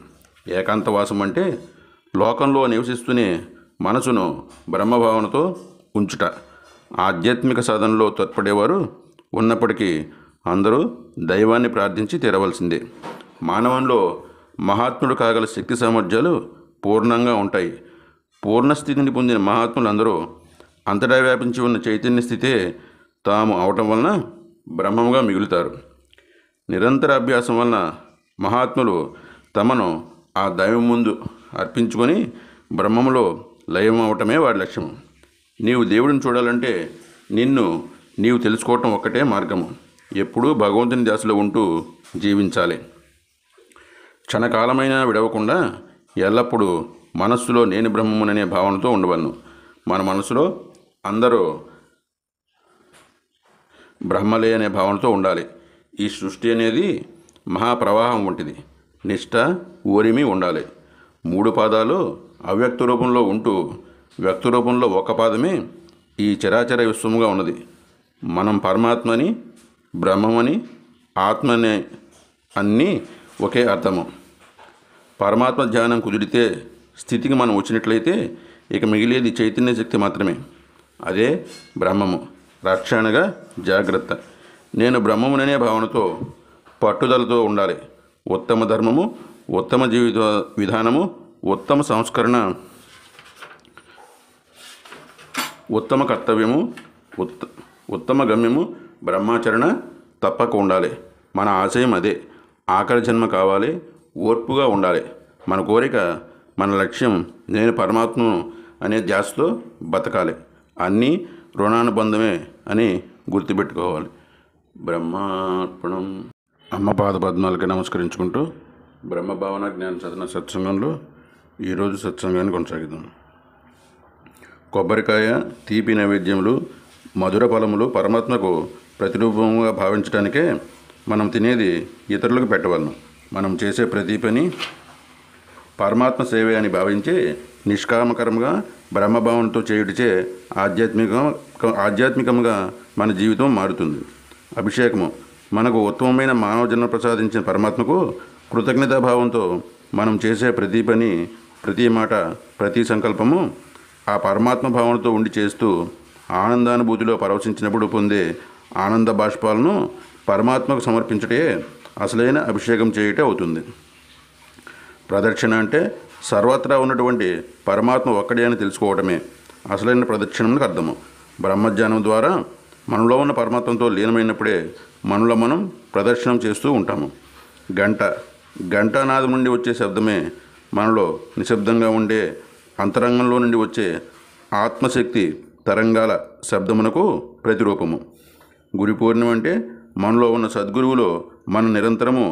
ఏకాంతవాసం అంటే లోకంలో నివసిస్తూనే మనసును బ్రహ్మభావనతో ఉంచుట ఆధ్యాత్మిక సాధనలో తోడ్పడేవారు ఉన్నప్పటికీ అందరూ దైవాన్ని ప్రార్థించి తీరవలసిందే మానవంలో మహాత్ముడు కాగల శక్తి సామర్థ్యాలు పూర్ణంగా ఉంటాయి పూర్ణస్థితిని పొందిన మహాత్ములందరూ అంతటా వ్యాపించి ఉన్న చైతన్య స్థితే తాము అవటం వలన బ్రహ్మంగా మిగులుతారు నిరంతర అభ్యాసం వలన మహాత్ములు తమను ఆ దైవం ముందు అర్పించుకొని బ్రహ్మంలో లయం అవటమే వాడి లక్ష్యం నీవు దేవుడిని చూడాలంటే నిన్ను నీవు తెలుసుకోవటం ఒక్కటే మార్గము ఎప్పుడూ భగవంతుని దాసులో ఉంటూ జీవించాలి క్షణకాలమైనా విడవకుండా ఎల్లప్పుడూ మనస్సులో నేను బ్రహ్మముననే భావనతో ఉండవలను మన మనసులో అందరూ బ్రహ్మలే అనే భావనతో ఉండాలి ఈ సృష్టి అనేది మహాప్రవాహం వంటిది నిష్ట ఊరిమి ఉండాలి మూడు పాదాలు అవ్యక్త రూపంలో ఉంటూ వ్యక్త రూపంలో ఒక పాదమే ఈ చరాచర విశ్వముగా ఉన్నది మనం పరమాత్మని బ్రహ్మమని ఆత్మని అన్నీ ఒకే అర్థము పరమాత్మ ధ్యానం కుదిరితే స్థితికి మనం వచ్చినట్లయితే ఇక మిగిలేది చైతన్య శక్తి మాత్రమే అదే బ్రహ్మము రక్షణగా జాగ్రత్త నేను బ్రహ్మముననే భావనతో పట్టుదలతో ఉండాలి ఉత్తమ ధర్మము ఉత్తమ జీవిత విధానము ఉత్తమ సంస్కరణ ఉత్తమ కర్తవ్యము ఉత్త ఉత్తమ గమ్యము బ్రహ్మాచరణ తప్పక ఉండాలి మన ఆశయం అదే ఆఖరి జన్మ కావాలి ఓర్పుగా ఉండాలి మన కోరిక మన లక్ష్యం నేను పరమాత్మను అనే ధ్యాసతో బతకాలి అన్నీ రుణానుబంధమే అని గుర్తుపెట్టుకోవాలి బ్రహ్మార్పణం అమ్మ పాద పద్మాలకి నమస్కరించుకుంటూ బ్రహ్మభావన జ్ఞాన సదన సత్సంగంలో ఈరోజు సత్సంగాన్ని కొనసాగిద్దాం కొబ్బరికాయ తీపి నైవేద్యములు మధుర ఫలములు పరమాత్మకు ప్రతిరూపంగా భావించడానికే మనం తినేది ఇతరులకు పెట్టవలను మనం చేసే ప్రతి పని పరమాత్మ సేవ అని భావించి నిష్కామకరంగా బ్రహ్మభావంతో చేయుడిచే ఆధ్యాత్మిక ఆధ్యాత్మికంగా మన జీవితం మారుతుంది అభిషేకము మనకు ఉత్తమమైన మానవ జన్మ ప్రసాదించిన పరమాత్మకు కృతజ్ఞతాభావంతో మనం చేసే ప్రతి పని ప్రతి మాట ప్రతి సంకల్పము ఆ పరమాత్మ భావనతో ఉండి చేస్తూ ఆనందానుభూతిలో పరవశించినప్పుడు పొందే ఆనంద బాష్పాలను పరమాత్మకు సమర్పించటే అసలైన అభిషేకం చేయుట అవుతుంది ప్రదక్షిణ అంటే సర్వత్రా ఉన్నటువంటి పరమాత్మ ఒక్కడే అని తెలుసుకోవటమే అసలైన ప్రదక్షిణంకి అర్థము బ్రహ్మజ్ఞానం ద్వారా మనలో ఉన్న పరమాత్మతో లీనమైనప్పుడే మనలో మనం ప్రదర్శనం చేస్తూ ఉంటాము గంట గంటానాదం నుండి వచ్చే శబ్దమే మనలో నిశ్శబ్దంగా ఉండే అంతరంగంలో నుండి వచ్చే ఆత్మశక్తి తరంగాల శబ్దమునకు ప్రతిరూపము గురి పూర్ణిమ అంటే మనలో ఉన్న సద్గురువులో మన నిరంతరము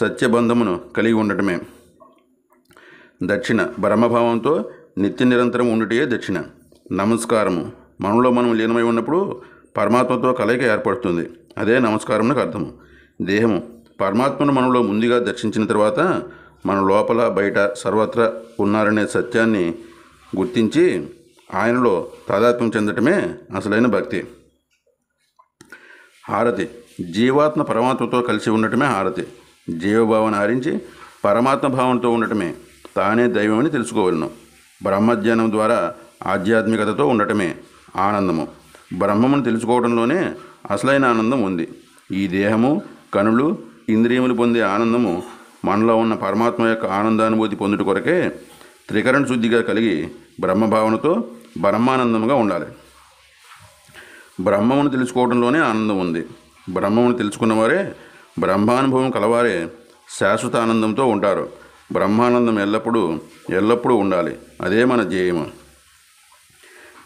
సత్యబంధమును కలిగి ఉండటమే దక్షిణ బ్రహ్మభావంతో నిత్య నిరంతరం ఉండుటే దక్షిణ నమస్కారము మనలో మనం లీనమై ఉన్నప్పుడు పరమాత్మతో కలయిక ఏర్పడుతుంది అదే నమస్కారమునకు అర్థము దేహము పరమాత్మను మనలో ముందుగా దర్శించిన తర్వాత మన లోపల బయట సర్వత్రా ఉన్నారనే సత్యాన్ని గుర్తించి ఆయనలో తాదాత్మ్యం చెందటమే అసలైన భక్తి హారతి జీవాత్మ పరమాత్మతో కలిసి ఉండటమే హారతి జీవభావన హరించి పరమాత్మ భావంతో ఉండటమే తానే దైవమని తెలుసుకోవలను బ్రహ్మజ్ఞానం ద్వారా ఆధ్యాత్మికతతో ఉండటమే ఆనందము బ్రహ్మమును తెలుసుకోవడంలోనే అసలైన ఆనందం ఉంది ఈ దేహము కనులు ఇంద్రియములు పొందే ఆనందము మనలో ఉన్న పరమాత్మ యొక్క ఆనందానుభూతి పొందుట కొరకే త్రికరణ శుద్ధిగా కలిగి బ్రహ్మభావనతో బ్రహ్మానందంగా ఉండాలి బ్రహ్మమును తెలుసుకోవడంలోనే ఆనందం ఉంది బ్రహ్మమును తెలుసుకున్నవారే బ్రహ్మానుభవం కలవారే శాశ్వత ఆనందంతో ఉంటారు బ్రహ్మానందం ఎల్లప్పుడూ ఎల్లప్పుడూ ఉండాలి అదే మన ధ్యేయము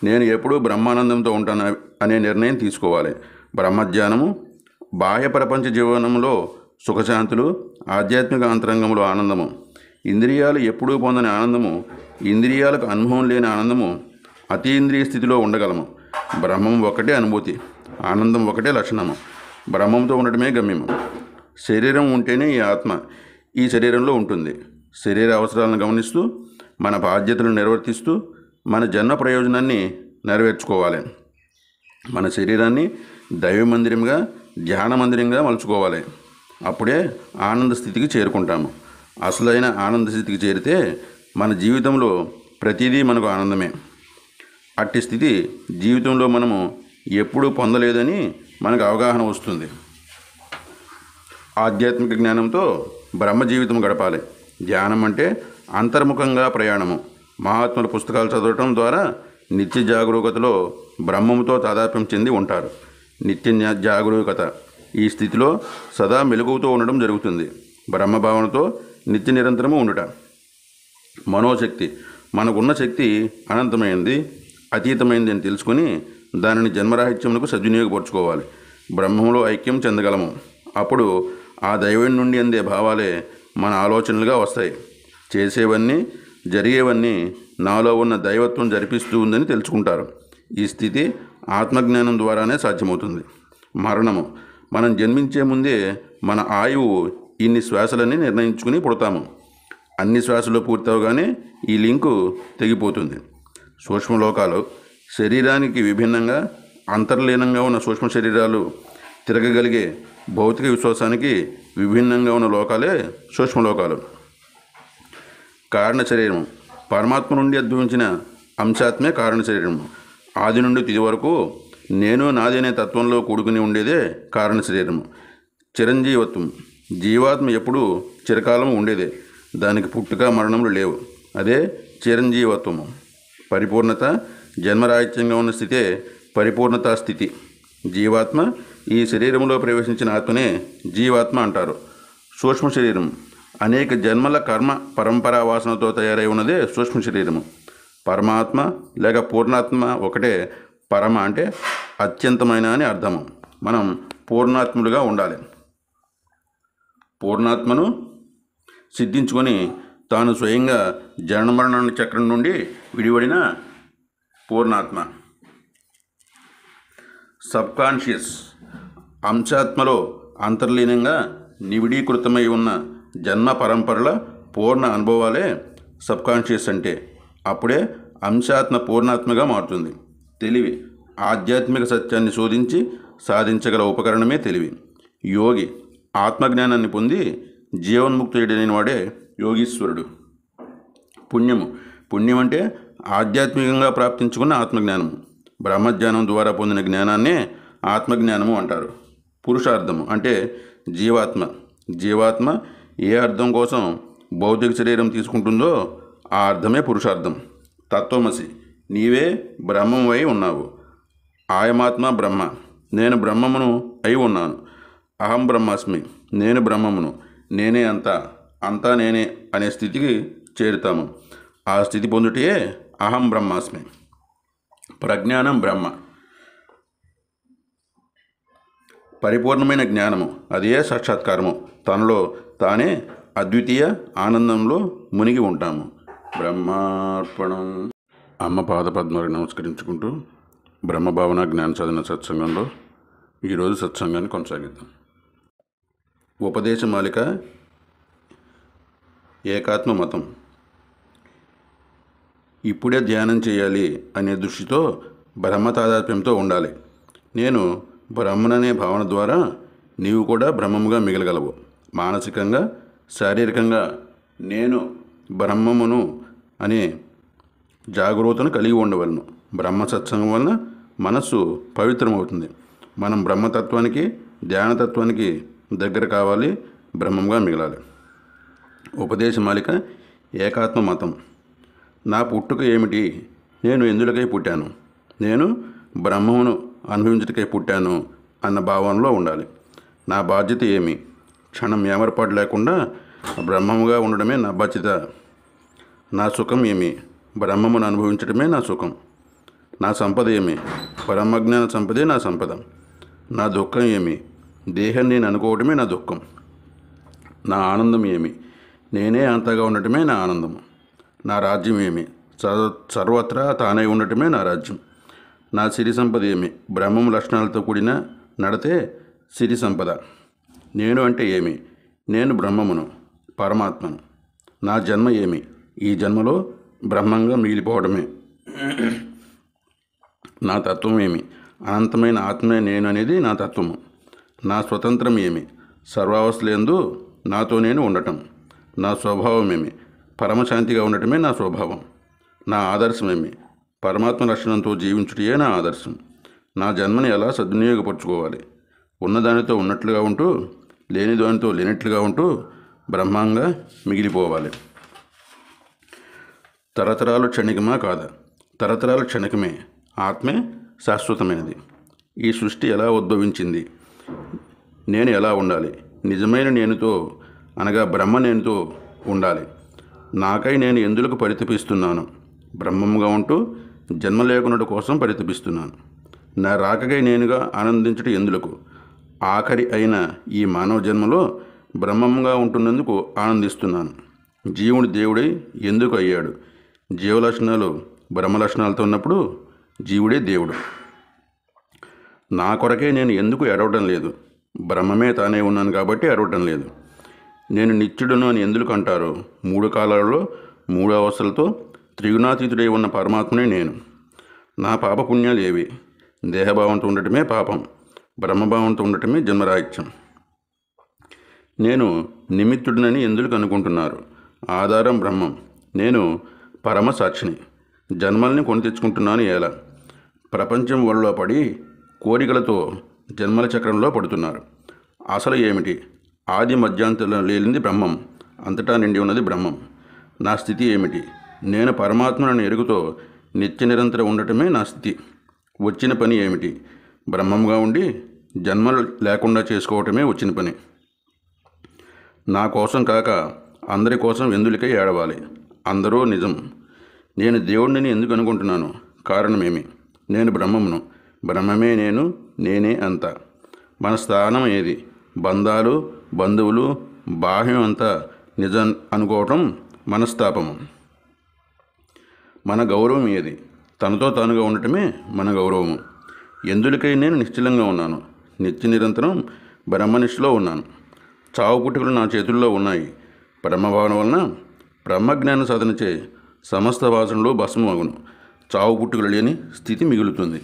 నేను ఎప్పుడూ బ్రహ్మానందంతో ఉంటాను అనే నిర్ణయం తీసుకోవాలి బ్రహ్మజ్ఞానము బాహ్య ప్రపంచ జీవనంలో సుఖశాంతులు ఆధ్యాత్మిక అంతరంగంలో ఆనందము ఇంద్రియాలు ఎప్పుడూ పొందని ఆనందము ఇంద్రియాలకు అనుభవం లేని ఆనందము అతీంద్రియ స్థితిలో ఉండగలము బ్రహ్మం ఒకటే అనుభూతి ఆనందం ఒకటే లక్షణము బ్రహ్మంతో ఉండటమే గమ్యము శరీరం ఉంటేనే ఈ ఆత్మ ఈ శరీరంలో ఉంటుంది శరీర అవసరాలను గమనిస్తూ మన బాధ్యతలను నిర్వర్తిస్తూ మన జన్మ ప్రయోజనాన్ని నెరవేర్చుకోవాలి మన శరీరాన్ని దైవ మందిరంగా ధ్యాన మందిరంగా మలుచుకోవాలి అప్పుడే ఆనంద స్థితికి చేరుకుంటాము అసలైన ఆనంద స్థితికి చేరితే మన జీవితంలో ప్రతిదీ మనకు ఆనందమే అట్టి స్థితి జీవితంలో మనము ఎప్పుడూ పొందలేదని మనకు అవగాహన వస్తుంది ఆధ్యాత్మిక జ్ఞానంతో బ్రహ్మ జీవితం గడపాలి ధ్యానం అంటే అంతర్ముఖంగా ప్రయాణము మహాత్ముల పుస్తకాలు చదవటం ద్వారా నిత్య జాగరూకతలో బ్రహ్మముతో తాదాప్యం చెంది ఉంటారు నిత్య జాగరూకత ఈ స్థితిలో సదా మెలుగుతూ ఉండడం జరుగుతుంది బ్రహ్మభావనతో నిత్య నిరంతరము ఉండట మనోశక్తి మనకున్న శక్తి అనంతమైంది అతీతమైంది అని తెలుసుకుని దానిని జన్మరాహిత్యములకు సద్వినియోగపరచుకోవాలి బ్రహ్మంలో ఐక్యం చెందగలము అప్పుడు ఆ దైవం నుండి అందే భావాలే మన ఆలోచనలుగా వస్తాయి చేసేవన్నీ జరిగేవన్నీ నాలో ఉన్న దైవత్వం జరిపిస్తూ ఉందని తెలుసుకుంటారు ఈ స్థితి ఆత్మజ్ఞానం ద్వారానే సాధ్యమవుతుంది మరణము మనం జన్మించే ముందే మన ఆయువు ఇన్ని శ్వాసలని నిర్ణయించుకుని పుడతాము అన్ని శ్వాసలు పూర్తవగానే ఈ లింకు తెగిపోతుంది సూక్ష్మలోకాలు శరీరానికి విభిన్నంగా అంతర్లీనంగా ఉన్న సూక్ష్మ శరీరాలు తిరగగలిగే భౌతిక విశ్వాసానికి విభిన్నంగా ఉన్న లోకాలే సూక్ష్మలోకాలు కారణ శరీరం పరమాత్మ నుండి అద్భవించిన అంశాత్మే కారణ శరీరం ఆది నుండి తిది వరకు నేను నాదనే తత్వంలో కూడుకుని ఉండేదే కారణ శరీరము చిరంజీవత్వం జీవాత్మ ఎప్పుడూ చిరకాలం ఉండేదే దానికి పుట్టుక మరణములు లేవు అదే చిరంజీవత్వము పరిపూర్ణత జన్మరాహిత్యంగా ఉన్న స్థితే పరిపూర్ణతా స్థితి జీవాత్మ ఈ శరీరంలో ప్రవేశించిన ఆత్మనే జీవాత్మ అంటారు సూక్ష్మ శరీరం అనేక జన్మల కర్మ పరంపరా వాసనతో తయారై ఉన్నదే సూక్ష్మ శరీరము పరమాత్మ లేక పూర్ణాత్మ ఒకటే పరమ అంటే అత్యంతమైన అని అర్థము మనం పూర్ణాత్ముడుగా ఉండాలి పూర్ణాత్మను సిద్ధించుకొని తాను స్వయంగా జనమరణ చక్రం నుండి విడివడిన పూర్ణాత్మ సబ్కాన్షియస్ అంశాత్మలో అంతర్లీనంగా నివిడీకృతమై ఉన్న జన్మ పరంపరల పూర్ణ అనుభవాలే సబ్కాన్షియస్ అంటే అప్పుడే అంశాత్మ పూర్ణాత్మగా మారుతుంది తెలివి ఆధ్యాత్మిక సత్యాన్ని శోధించి సాధించగల ఉపకరణమే తెలివి యోగి ఆత్మజ్ఞానాన్ని పొంది జీవన్ముక్తుడైన వాడే యోగీశ్వరుడు పుణ్యము పుణ్యం అంటే ఆధ్యాత్మికంగా ప్రాప్తించుకున్న ఆత్మజ్ఞానము బ్రహ్మజ్ఞానం ద్వారా పొందిన జ్ఞానాన్నే ఆత్మజ్ఞానము అంటారు పురుషార్థము అంటే జీవాత్మ జీవాత్మ ఏ అర్థం కోసం భౌతిక శరీరం తీసుకుంటుందో ఆ అర్థమే పురుషార్థం తత్వమసి నీవే బ్రహ్మమై ఉన్నావు ఆయమాత్మ బ్రహ్మ నేను బ్రహ్మమును అయి ఉన్నాను అహం బ్రహ్మాస్మి నేను బ్రహ్మమును నేనే అంతా అంతా నేనే అనే స్థితికి చేరుతాము ఆ స్థితి పొందుటే అహం బ్రహ్మాస్మి ప్రజ్ఞానం బ్రహ్మ పరిపూర్ణమైన జ్ఞానము అదే సాక్షాత్కారము తనలో తానే అద్వితీయ ఆనందంలో మునిగి ఉంటాము బ్రహ్మార్పణం అమ్మ పాదపద్మాలకు నమస్కరించుకుంటూ బ్రహ్మభావన జ్ఞాన సాధన సత్సంగంలో ఈరోజు సత్సంగాన్ని కొనసాగిద్దాం ఉపదేశమాలిక ఏకాత్మ మతం ఇప్పుడే ధ్యానం చేయాలి అనే దృష్టితో బ్రహ్మ తాదాత్మ్యంతో ఉండాలి నేను బ్రహ్మననే భావన ద్వారా నీవు కూడా బ్రహ్మముగా మిగలగలవు మానసికంగా శారీరకంగా నేను బ్రహ్మమును అనే జాగ్రత్తను కలిగి ఉండవలను బ్రహ్మ సత్సంగం వలన మనస్సు పవిత్రమవుతుంది మనం బ్రహ్మతత్వానికి ధ్యానతత్వానికి దగ్గర కావాలి బ్రహ్మంగా మిగలాలి ఉపదేశమాలిక ఏకాత్మ మతం నా పుట్టుక ఏమిటి నేను ఎందులకై పుట్టాను నేను బ్రహ్మమును అనుభవించటకై పుట్టాను అన్న భావనలో ఉండాలి నా బాధ్యత ఏమి క్షణం ఏమరపాటు లేకుండా బ్రహ్మముగా ఉండడమే నా బాధ్యత నా సుఖం ఏమి బ్రహ్మమును అనుభవించడమే నా సుఖం నా సంపద ఏమి పరమజ్ఞాన సంపదే నా సంపద నా దుఃఖం ఏమి దేహం నేను అనుకోవటమే నా దుఃఖం నా ఆనందం ఏమి నేనే అంతగా ఉండటమే నా ఆనందం నా రాజ్యం ఏమి సర్వత్రా తానే ఉండటమే నా రాజ్యం నా సిరి సంపద ఏమి బ్రహ్మం లక్షణాలతో కూడిన నడితే సిరి సంపద నేను అంటే ఏమి నేను బ్రహ్మమును పరమాత్మను నా జన్మ ఏమి ఈ జన్మలో బ్రహ్మంగా మిగిలిపోవడమే నా తత్వం ఏమి అనంతమైన ఆత్మే నేను అనేది నా తత్వము నా స్వతంత్రం ఏమి సర్వావస్థలేందు నాతో నేను ఉండటం నా స్వభావం ఏమి పరమశాంతిగా ఉండటమే నా స్వభావం నా ఆదర్శమేమి పరమాత్మ లక్షణంతో జీవించుటే నా ఆదర్శం నా జన్మని ఎలా సద్వినియోగపరుచుకోవాలి ఉన్నదానితో ఉన్నట్లుగా ఉంటూ లేని దానితో లేనట్లుగా ఉంటూ బ్రహ్మంగా మిగిలిపోవాలి తరతరాలు క్షణికమా కాదు తరతరాలు క్షణికమే ఆత్మే శాశ్వతమైనది ఈ సృష్టి ఎలా ఉద్భవించింది నేను ఎలా ఉండాలి నిజమైన నేనుతో అనగా బ్రహ్మ నేనుతో ఉండాలి నాకై నేను ఎందులకు పరితపిస్తున్నాను బ్రహ్మముగా ఉంటూ జన్మ లేకున్నట్టు కోసం పరితపిస్తున్నాను నా రాకగై నేనుగా ఆనందించడం ఎందులకు ఆఖరి అయిన ఈ మానవ జన్మలో బ్రహ్మంగా ఉంటున్నందుకు ఆనందిస్తున్నాను జీవుడు దేవుడై ఎందుకు అయ్యాడు జీవలక్షణాలు బ్రహ్మలక్షణాలతో ఉన్నప్పుడు జీవుడే దేవుడు నా కొరకే నేను ఎందుకు ఎడవటం లేదు బ్రహ్మమే తానే ఉన్నాను కాబట్టి ఎడవటం లేదు నేను నిత్యుడును అని ఎందుకు అంటారు మూడు కాలాలలో మూడు అవస్థలతో త్రిగుణాతీతుడై ఉన్న పరమాత్మనే నేను నా పాపపుణ్యాలు ఏవి దేహభావంతో ఉండటమే పాపం బ్రహ్మభావంతో ఉండటమే జన్మరాహిత్యం నేను నిమిత్తుడినని ఎందుకు అనుకుంటున్నారు ఆధారం బ్రహ్మం నేను పరమసాక్షిని జన్మల్ని కొని తెచ్చుకుంటున్నాను ఎలా ప్రపంచం వరలో పడి కోరికలతో జన్మల చక్రంలో పడుతున్నారు అసలు ఏమిటి ఆది మధ్యాంతలో లేనిది బ్రహ్మం అంతటా నిండి ఉన్నది బ్రహ్మం నా స్థితి ఏమిటి నేను పరమాత్మను ఎరుగుతో నిత్య నిరంతరం ఉండటమే నా స్థితి వచ్చిన పని ఏమిటి బ్రహ్మంగా ఉండి జన్మలు లేకుండా చేసుకోవటమే వచ్చిన పని నా కోసం కాక అందరి కోసం ఎందులకై ఏడవాలి అందరూ నిజం నేను దేవుణ్ణిని ఎందుకు అనుకుంటున్నాను కారణమేమి నేను బ్రహ్మమును బ్రహ్మమే నేను నేనే అంత మన స్థానం ఏది బంధాలు బంధువులు బాహ్యం అంతా నిజం అనుకోవటం మనస్తాపము మన గౌరవం ఏది తనతో తానుగా ఉండటమే మన గౌరవము ఎందులకై నేను నిశ్చలంగా ఉన్నాను నిత్య నిరంతరం బ్రహ్మనిష్ఠలో ఉన్నాను చావు పుట్టుకలు నా చేతుల్లో ఉన్నాయి బ్రహ్మభావన వలన బ్రహ్మజ్ఞాన సాధనచే సమస్త వాసనలు భస్మమగును చావు పుట్టుకు లేని స్థితి మిగులుతుంది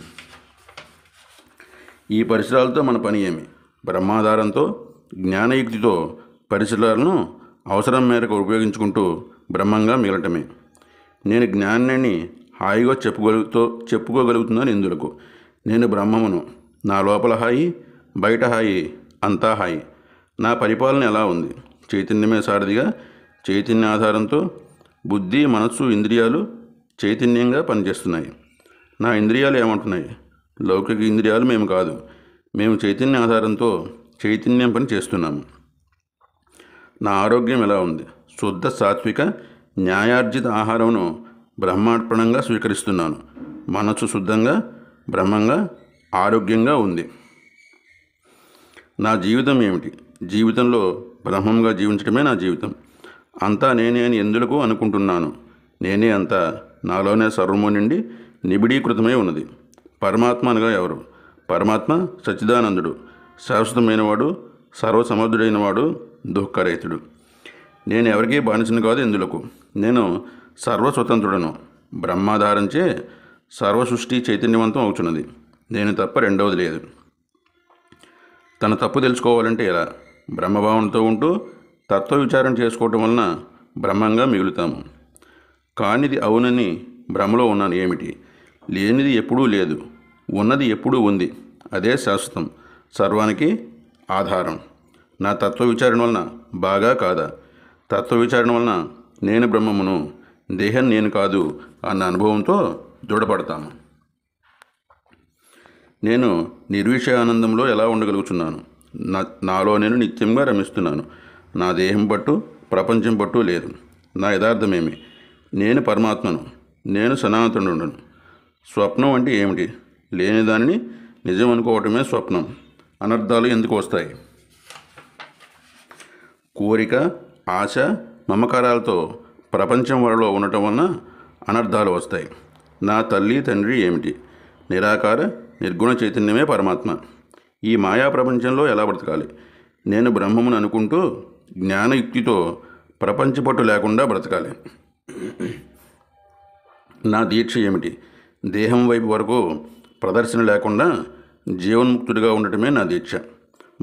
ఈ పరిసరాలతో మన పని ఏమి బ్రహ్మాధారంతో జ్ఞానయుక్తితో పరిసరాలను అవసరం మేరకు ఉపయోగించుకుంటూ బ్రహ్మంగా మిగలటమే నేను జ్ఞానాన్ని హాయిగా చెప్పుకో చెప్పుకోగలుగుతున్నాను ఇందులకు నేను బ్రహ్మమును నా లోపల హాయి బయట హాయి అంతా హాయి నా పరిపాలన ఎలా ఉంది చైతన్యమే సారథిగా చైతన్య ఆధారంతో బుద్ధి మనస్సు ఇంద్రియాలు చైతన్యంగా పనిచేస్తున్నాయి నా ఇంద్రియాలు ఏమంటున్నాయి లౌకిక ఇంద్రియాలు మేము కాదు మేము చైతన్య ఆధారంతో చైతన్యం పని చేస్తున్నాము నా ఆరోగ్యం ఎలా ఉంది శుద్ధ సాత్విక న్యాయార్జిత ఆహారంను బ్రహ్మార్పణంగా స్వీకరిస్తున్నాను మనస్సు శుద్ధంగా బ్రహ్మంగా ఆరోగ్యంగా ఉంది నా జీవితం ఏమిటి జీవితంలో బ్రహ్మంగా జీవించడమే నా జీవితం అంతా నేనే అని ఎందులకు అనుకుంటున్నాను నేనే అంతా నాలోనే సర్వము నిండి నిబిడీకృతమై ఉన్నది పరమాత్మ అనగా ఎవరు పరమాత్మ సచ్చిదానందుడు శాశ్వతమైనవాడు సర్వసమర్థుడైనవాడు దుఃఖరహితుడు నేను ఎవరికీ బానిసను కాదు ఎందులకు నేను సర్వస్వతంత్రుడను బ్రహ్మాధారంచే సర్వసృష్టి చైతన్యవంతం అవుతున్నది నేను తప్ప రెండవది లేదు తన తప్పు తెలుసుకోవాలంటే ఎలా బ్రహ్మభావనతో ఉంటూ తత్వ విచారం చేసుకోవటం వలన బ్రహ్మంగా మిగులుతాము కానిది అవునని భ్రమలో ఉన్నాను ఏమిటి లేనిది ఎప్పుడూ లేదు ఉన్నది ఎప్పుడూ ఉంది అదే శాశ్వతం సర్వానికి ఆధారం నా తత్వ విచారణ వలన బాగా కాదా తత్వ విచారణ వలన నేను బ్రహ్మమును దేహం నేను కాదు అన్న అనుభవంతో దృఢపడతాము నేను నిర్విషయానందంలో ఆనందంలో ఎలా ఉండగలుగుతున్నాను నాలో నేను నిత్యంగా రమిస్తున్నాను నా దేహం పట్టు ప్రపంచం పట్టు లేదు నా యథార్థమేమి నేను పరమాత్మను నేను సనాతనుడును స్వప్నం అంటే ఏమిటి లేని దానిని నిజం అనుకోవటమే స్వప్నం అనర్థాలు ఎందుకు వస్తాయి కోరిక ఆశ మమకారాలతో ప్రపంచం వరలో ఉండటం వలన అనర్థాలు వస్తాయి నా తల్లి తండ్రి ఏమిటి నిరాకార నిర్గుణ చైతన్యమే పరమాత్మ ఈ మాయా ప్రపంచంలో ఎలా బ్రతకాలి నేను బ్రహ్మమును అనుకుంటూ జ్ఞానయుక్తితో ప్రపంచపట్టు లేకుండా బ్రతకాలి నా దీక్ష ఏమిటి దేహం వైపు వరకు ప్రదర్శన లేకుండా జీవన్ముక్తుడిగా ఉండటమే నా దీక్ష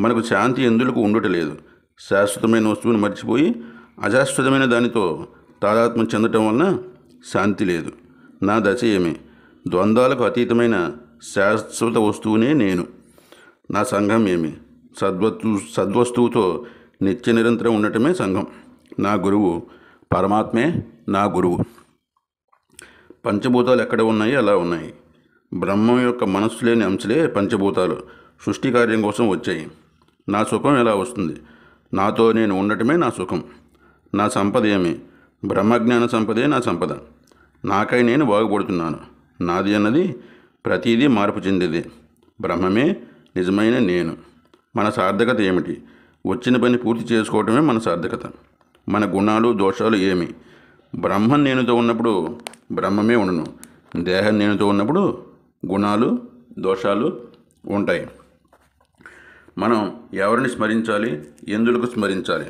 మనకు శాంతి ఎందులకు ఉండటలేదు శాశ్వతమైన వస్తువును మర్చిపోయి అశాశ్వతమైన దానితో తాదాత్మ్యం చెందటం వలన శాంతి లేదు నా దశ ఏమి ద్వంద్వాలకు అతీతమైన శాశ్వత వస్తువునే నేను నా సంఘం ఏమి సద్వత్తు సద్వస్తువుతో నిత్య నిరంతరం ఉండటమే సంఘం నా గురువు పరమాత్మే నా గురువు పంచభూతాలు ఎక్కడ ఉన్నాయి అలా ఉన్నాయి బ్రహ్మం యొక్క మనస్సు లేని అంశలే పంచభూతాలు సృష్టి కార్యం కోసం వచ్చాయి నా సుఖం ఎలా వస్తుంది నాతో నేను ఉండటమే నా సుఖం నా సంపద ఏమి బ్రహ్మజ్ఞాన సంపదే నా సంపద నాకై నేను బాగుపడుతున్నాను నాది అన్నది ప్రతీదీ మార్పు చెందేది బ్రహ్మమే నిజమైన నేను మన సార్థకత ఏమిటి వచ్చిన పని పూర్తి చేసుకోవటమే మన సార్థకత మన గుణాలు దోషాలు ఏమి బ్రహ్మం నేనుతో ఉన్నప్పుడు బ్రహ్మమే ఉండను దేహం నేనుతో ఉన్నప్పుడు గుణాలు దోషాలు ఉంటాయి మనం ఎవరిని స్మరించాలి ఎందులకు స్మరించాలి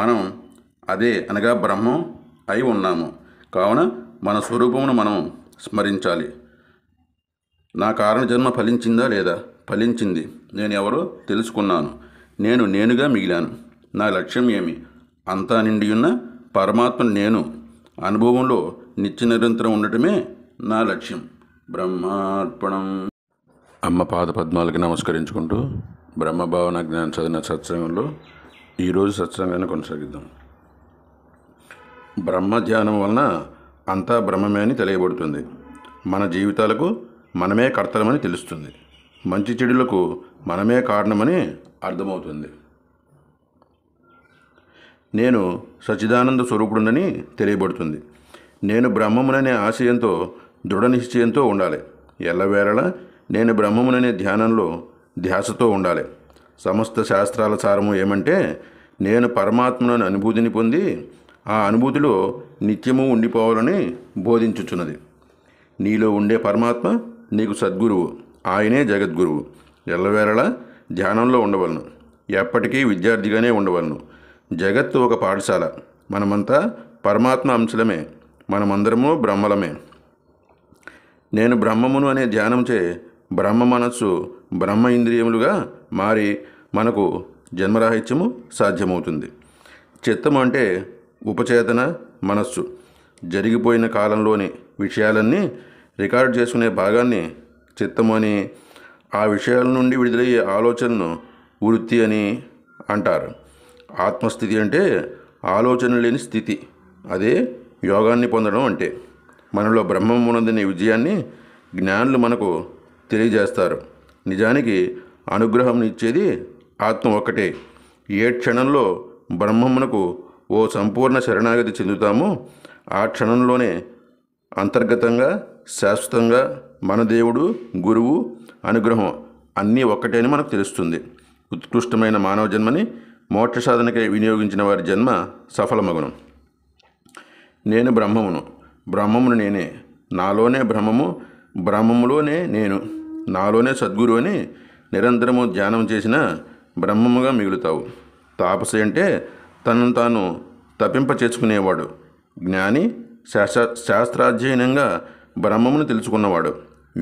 మనం అదే అనగా బ్రహ్మం అయి ఉన్నాము కావున మన స్వరూపమును మనం స్మరించాలి నా కారణ జన్మ ఫలించిందా లేదా ఫలించింది నేను ఎవరో తెలుసుకున్నాను నేను నేనుగా మిగిలాను నా లక్ష్యం ఏమి అంతా నిండియున్న పరమాత్మ నేను అనుభవంలో నిత్య నిరంతరం ఉండటమే నా లక్ష్యం బ్రహ్మార్పణం అమ్మ పాద పద్మాలకి నమస్కరించుకుంటూ బ్రహ్మభావన జ్ఞానం చదివిన సత్సంగంలో ఈరోజు సత్సంగాన్ని కొనసాగిద్దాం బ్రహ్మ ధ్యానం వలన అంతా బ్రహ్మమే అని తెలియబడుతుంది మన జీవితాలకు మనమే కర్తలమని తెలుస్తుంది మంచి చెడులకు మనమే కారణమని అర్థమవుతుంది నేను సచిదానంద స్వరూపుడునని తెలియబడుతుంది నేను బ్రహ్మముననే ఆశయంతో దృఢ నిశ్చయంతో ఉండాలి ఎల్లవేళ నేను బ్రహ్మముననే ధ్యానంలో ధ్యాసతో ఉండాలి సమస్త శాస్త్రాల సారము ఏమంటే నేను పరమాత్మను అనుభూతిని పొంది ఆ అనుభూతిలో నిత్యము ఉండిపోవాలని బోధించుచున్నది నీలో ఉండే పరమాత్మ నీకు సద్గురువు ఆయనే జగద్గురువు ఎల్లవేళలా ధ్యానంలో ఉండవలను ఎప్పటికీ విద్యార్థిగానే ఉండవలను జగత్తు ఒక పాఠశాల మనమంతా పరమాత్మ అంశలమే మనమందరము బ్రహ్మలమే నేను బ్రహ్మమును అనే ధ్యానంచే బ్రహ్మ మనస్సు బ్రహ్మ ఇంద్రియములుగా మారి మనకు జన్మరాహిత్యము సాధ్యమవుతుంది చిత్తము అంటే ఉపచేతన మనస్సు జరిగిపోయిన కాలంలోని విషయాలన్నీ రికార్డ్ చేసుకునే భాగాన్ని చిత్తము అని ఆ విషయాల నుండి విడుదలయ్యే ఆలోచనను వృత్తి అని అంటారు ఆత్మస్థితి అంటే ఆలోచన లేని స్థితి అదే యోగాన్ని పొందడం అంటే మనలో బ్రహ్మం ఉన్నదనే విజయాన్ని జ్ఞానులు మనకు తెలియజేస్తారు నిజానికి అనుగ్రహం ఇచ్చేది ఆత్మ ఒక్కటే ఏ క్షణంలో బ్రహ్మమునకు ఓ సంపూర్ణ శరణాగతి చెందుతామో ఆ క్షణంలోనే అంతర్గతంగా శాశ్వతంగా మన దేవుడు గురువు అనుగ్రహం అన్నీ ఒక్కటే అని మనకు తెలుస్తుంది ఉత్కృష్టమైన మానవ జన్మని మోక్ష సాధనకై వినియోగించిన వారి జన్మ సఫలమగును నేను బ్రహ్మమును బ్రహ్మమును నేనే నాలోనే బ్రహ్మము బ్రహ్మములోనే నేను నాలోనే సద్గురు అని నిరంతరము ధ్యానం చేసిన బ్రహ్మముగా మిగులుతావు తాపసి అంటే తనను తాను తప్పింప చేసుకునేవాడు జ్ఞాని శాస్త్ర శాస్త్రాధ్యయనంగా బ్రహ్మమును తెలుసుకున్నవాడు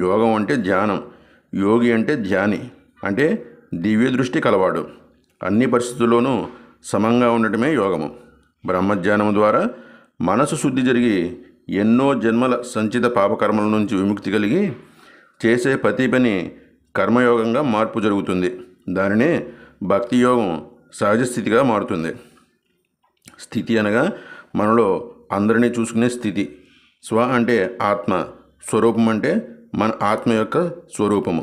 యోగం అంటే ధ్యానం యోగి అంటే ధ్యాని అంటే దివ్య దృష్టి కలవాడు అన్ని పరిస్థితుల్లోనూ సమంగా ఉండటమే యోగము బ్రహ్మజ్ఞానము ద్వారా మనసు శుద్ధి జరిగి ఎన్నో జన్మల సంచిత పాపకర్మల నుంచి విముక్తి కలిగి చేసే ప్రతి పని కర్మయోగంగా మార్పు జరుగుతుంది దానినే భక్తి యోగం సహజ స్థితిగా మారుతుంది స్థితి అనగా మనలో అందరినీ చూసుకునే స్థితి స్వ అంటే ఆత్మ స్వరూపం అంటే మన ఆత్మ యొక్క స్వరూపము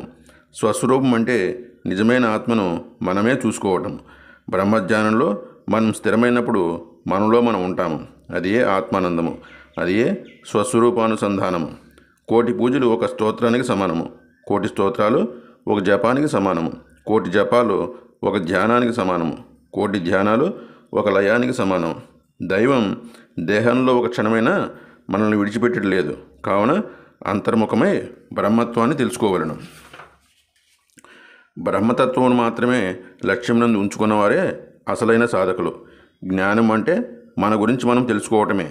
స్వస్వరూపం అంటే నిజమైన ఆత్మను మనమే చూసుకోవటం బ్రహ్మజ్ఞానంలో మనం స్థిరమైనప్పుడు మనలో మనం ఉంటాము అది ఏ ఆత్మానందము అది ఏ స్వస్వరూపానుసంధానము కోటి పూజలు ఒక స్తోత్రానికి సమానము కోటి స్తోత్రాలు ఒక జపానికి సమానము కోటి జపాలు ఒక ధ్యానానికి సమానము కోటి ధ్యానాలు ఒక లయానికి సమానం దైవం దేహంలో ఒక క్షణమైన మనల్ని విడిచిపెట్టడం లేదు కావున అంతర్ముఖమై బ్రహ్మత్వాన్ని తెలుసుకోవలను బ్రహ్మతత్వం మాత్రమే లక్ష్యం నందు ఉంచుకున్నవారే అసలైన సాధకులు జ్ఞానం అంటే మన గురించి మనం తెలుసుకోవటమే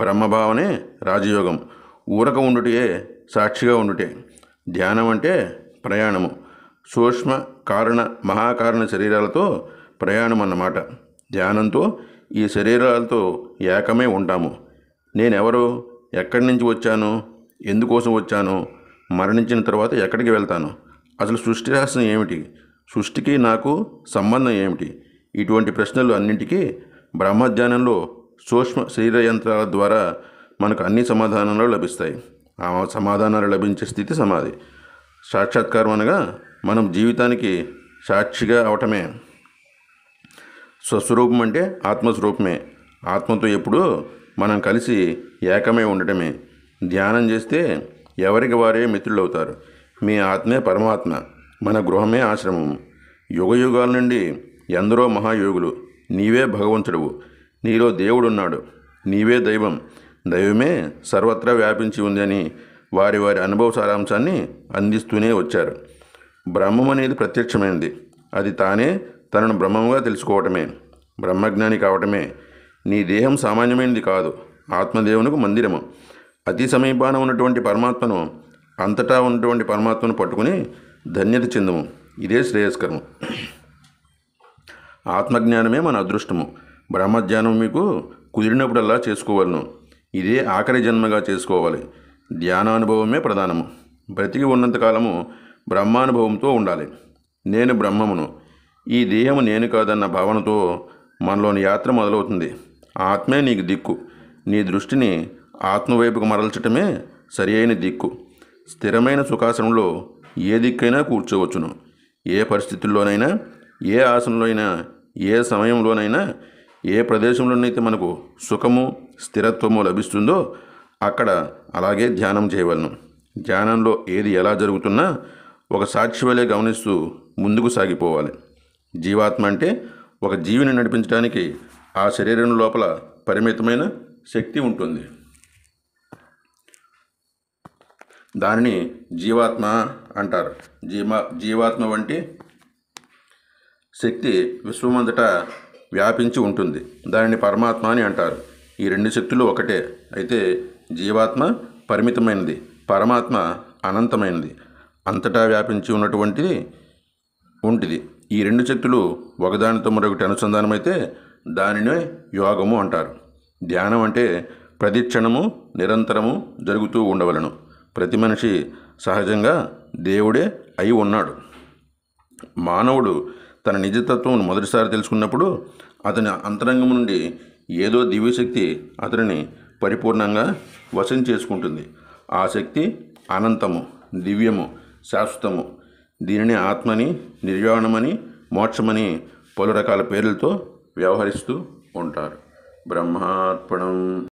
బ్రహ్మభావనే రాజయోగం ఊరక ఉండుటే సాక్షిగా ఉండుటే ధ్యానం అంటే ప్రయాణము సూక్ష్మ కారణ మహాకారణ శరీరాలతో ప్రయాణం అన్నమాట ధ్యానంతో ఈ శరీరాలతో ఏకమే ఉంటాము నేనెవరు ఎక్కడి నుంచి వచ్చాను ఎందుకోసం వచ్చాను మరణించిన తర్వాత ఎక్కడికి వెళ్తాను అసలు సృష్టి రహస్యం ఏమిటి సృష్టికి నాకు సంబంధం ఏమిటి ఇటువంటి ప్రశ్నలు అన్నింటికీ బ్రహ్మజ్ఞానంలో సూక్ష్మ శరీర యంత్రాల ద్వారా మనకు అన్ని సమాధానాలు లభిస్తాయి ఆ సమాధానాలు లభించే స్థితి సమాధి సాక్షాత్కారం అనగా మనం జీవితానికి సాక్షిగా అవటమే స్వస్వరూపం అంటే ఆత్మస్వరూపమే ఆత్మతో ఎప్పుడూ మనం కలిసి ఏకమై ఉండటమే ధ్యానం చేస్తే ఎవరికి వారే మిత్రులవుతారు మీ ఆత్మే పరమాత్మ మన గృహమే ఆశ్రమం యుగయుగాల నుండి ఎందరో మహాయోగులు నీవే భగవంతుడువు నీలో దేవుడున్నాడు నీవే దైవం దైవమే సర్వత్రా వ్యాపించి ఉందని వారి వారి అనుభవ సారాంశాన్ని అందిస్తూనే వచ్చారు బ్రహ్మం అనేది ప్రత్యక్షమైనది అది తానే తనను బ్రహ్మంగా తెలుసుకోవటమే బ్రహ్మజ్ఞాని కావటమే నీ దేహం సామాన్యమైనది కాదు ఆత్మదేవునికి మందిరము అతి సమీపాన ఉన్నటువంటి పరమాత్మను అంతటా ఉన్నటువంటి పరమాత్మను పట్టుకుని ధన్యత చెందము ఇదే శ్రేయస్కరము ఆత్మజ్ఞానమే మన అదృష్టము బ్రహ్మజ్ఞానం మీకు కుదిరినప్పుడల్లా చేసుకోవాలను ఇదే ఆఖరి జన్మగా చేసుకోవాలి ధ్యానానుభవమే ప్రధానము బ్రతికి ఉన్నంతకాలము బ్రహ్మానుభవంతో ఉండాలి నేను బ్రహ్మమును ఈ దేహము నేను కాదన్న భావనతో మనలోని యాత్ర మొదలవుతుంది ఆత్మే నీకు దిక్కు నీ దృష్టిని ఆత్మవైపుకు మరల్చటమే సరి అయిన దిక్కు స్థిరమైన సుఖాసనంలో ఏ దిక్కైనా కూర్చోవచ్చును ఏ పరిస్థితుల్లోనైనా ఏ ఆసనంలో అయినా ఏ సమయంలోనైనా ఏ ప్రదేశంలోనైతే మనకు సుఖము స్థిరత్వము లభిస్తుందో అక్కడ అలాగే ధ్యానం చేయవలను ధ్యానంలో ఏది ఎలా జరుగుతున్నా ఒక సాక్షివలే గమనిస్తూ ముందుకు సాగిపోవాలి జీవాత్మ అంటే ఒక జీవిని నడిపించడానికి ఆ శరీరం లోపల పరిమితమైన శక్తి ఉంటుంది దానిని జీవాత్మ అంటారు జీవా జీవాత్మ వంటి శక్తి విశ్వమంతటా వ్యాపించి ఉంటుంది దానిని పరమాత్మ అని అంటారు ఈ రెండు శక్తులు ఒకటే అయితే జీవాత్మ పరిమితమైనది పరమాత్మ అనంతమైనది అంతటా వ్యాపించి ఉన్నటువంటిది ఉంటుంది ఈ రెండు శక్తులు ఒకదానితో మరొకటి అనుసంధానమైతే దానినే యోగము అంటారు ధ్యానం అంటే ప్రతిక్షణము నిరంతరము జరుగుతూ ఉండవలను ప్రతి మనిషి సహజంగా దేవుడే అయి ఉన్నాడు మానవుడు తన నిజతత్వం మొదటిసారి తెలుసుకున్నప్పుడు అతని అంతరంగం నుండి ఏదో దివ్యశక్తి అతనిని పరిపూర్ణంగా వశం చేసుకుంటుంది ఆ శక్తి అనంతము దివ్యము శాశ్వతము దీనిని ఆత్మని నిర్యాణమని మోక్షమని పలు రకాల పేర్లతో వ్యవహరిస్తూ ఉంటారు బ్రహ్మార్పణం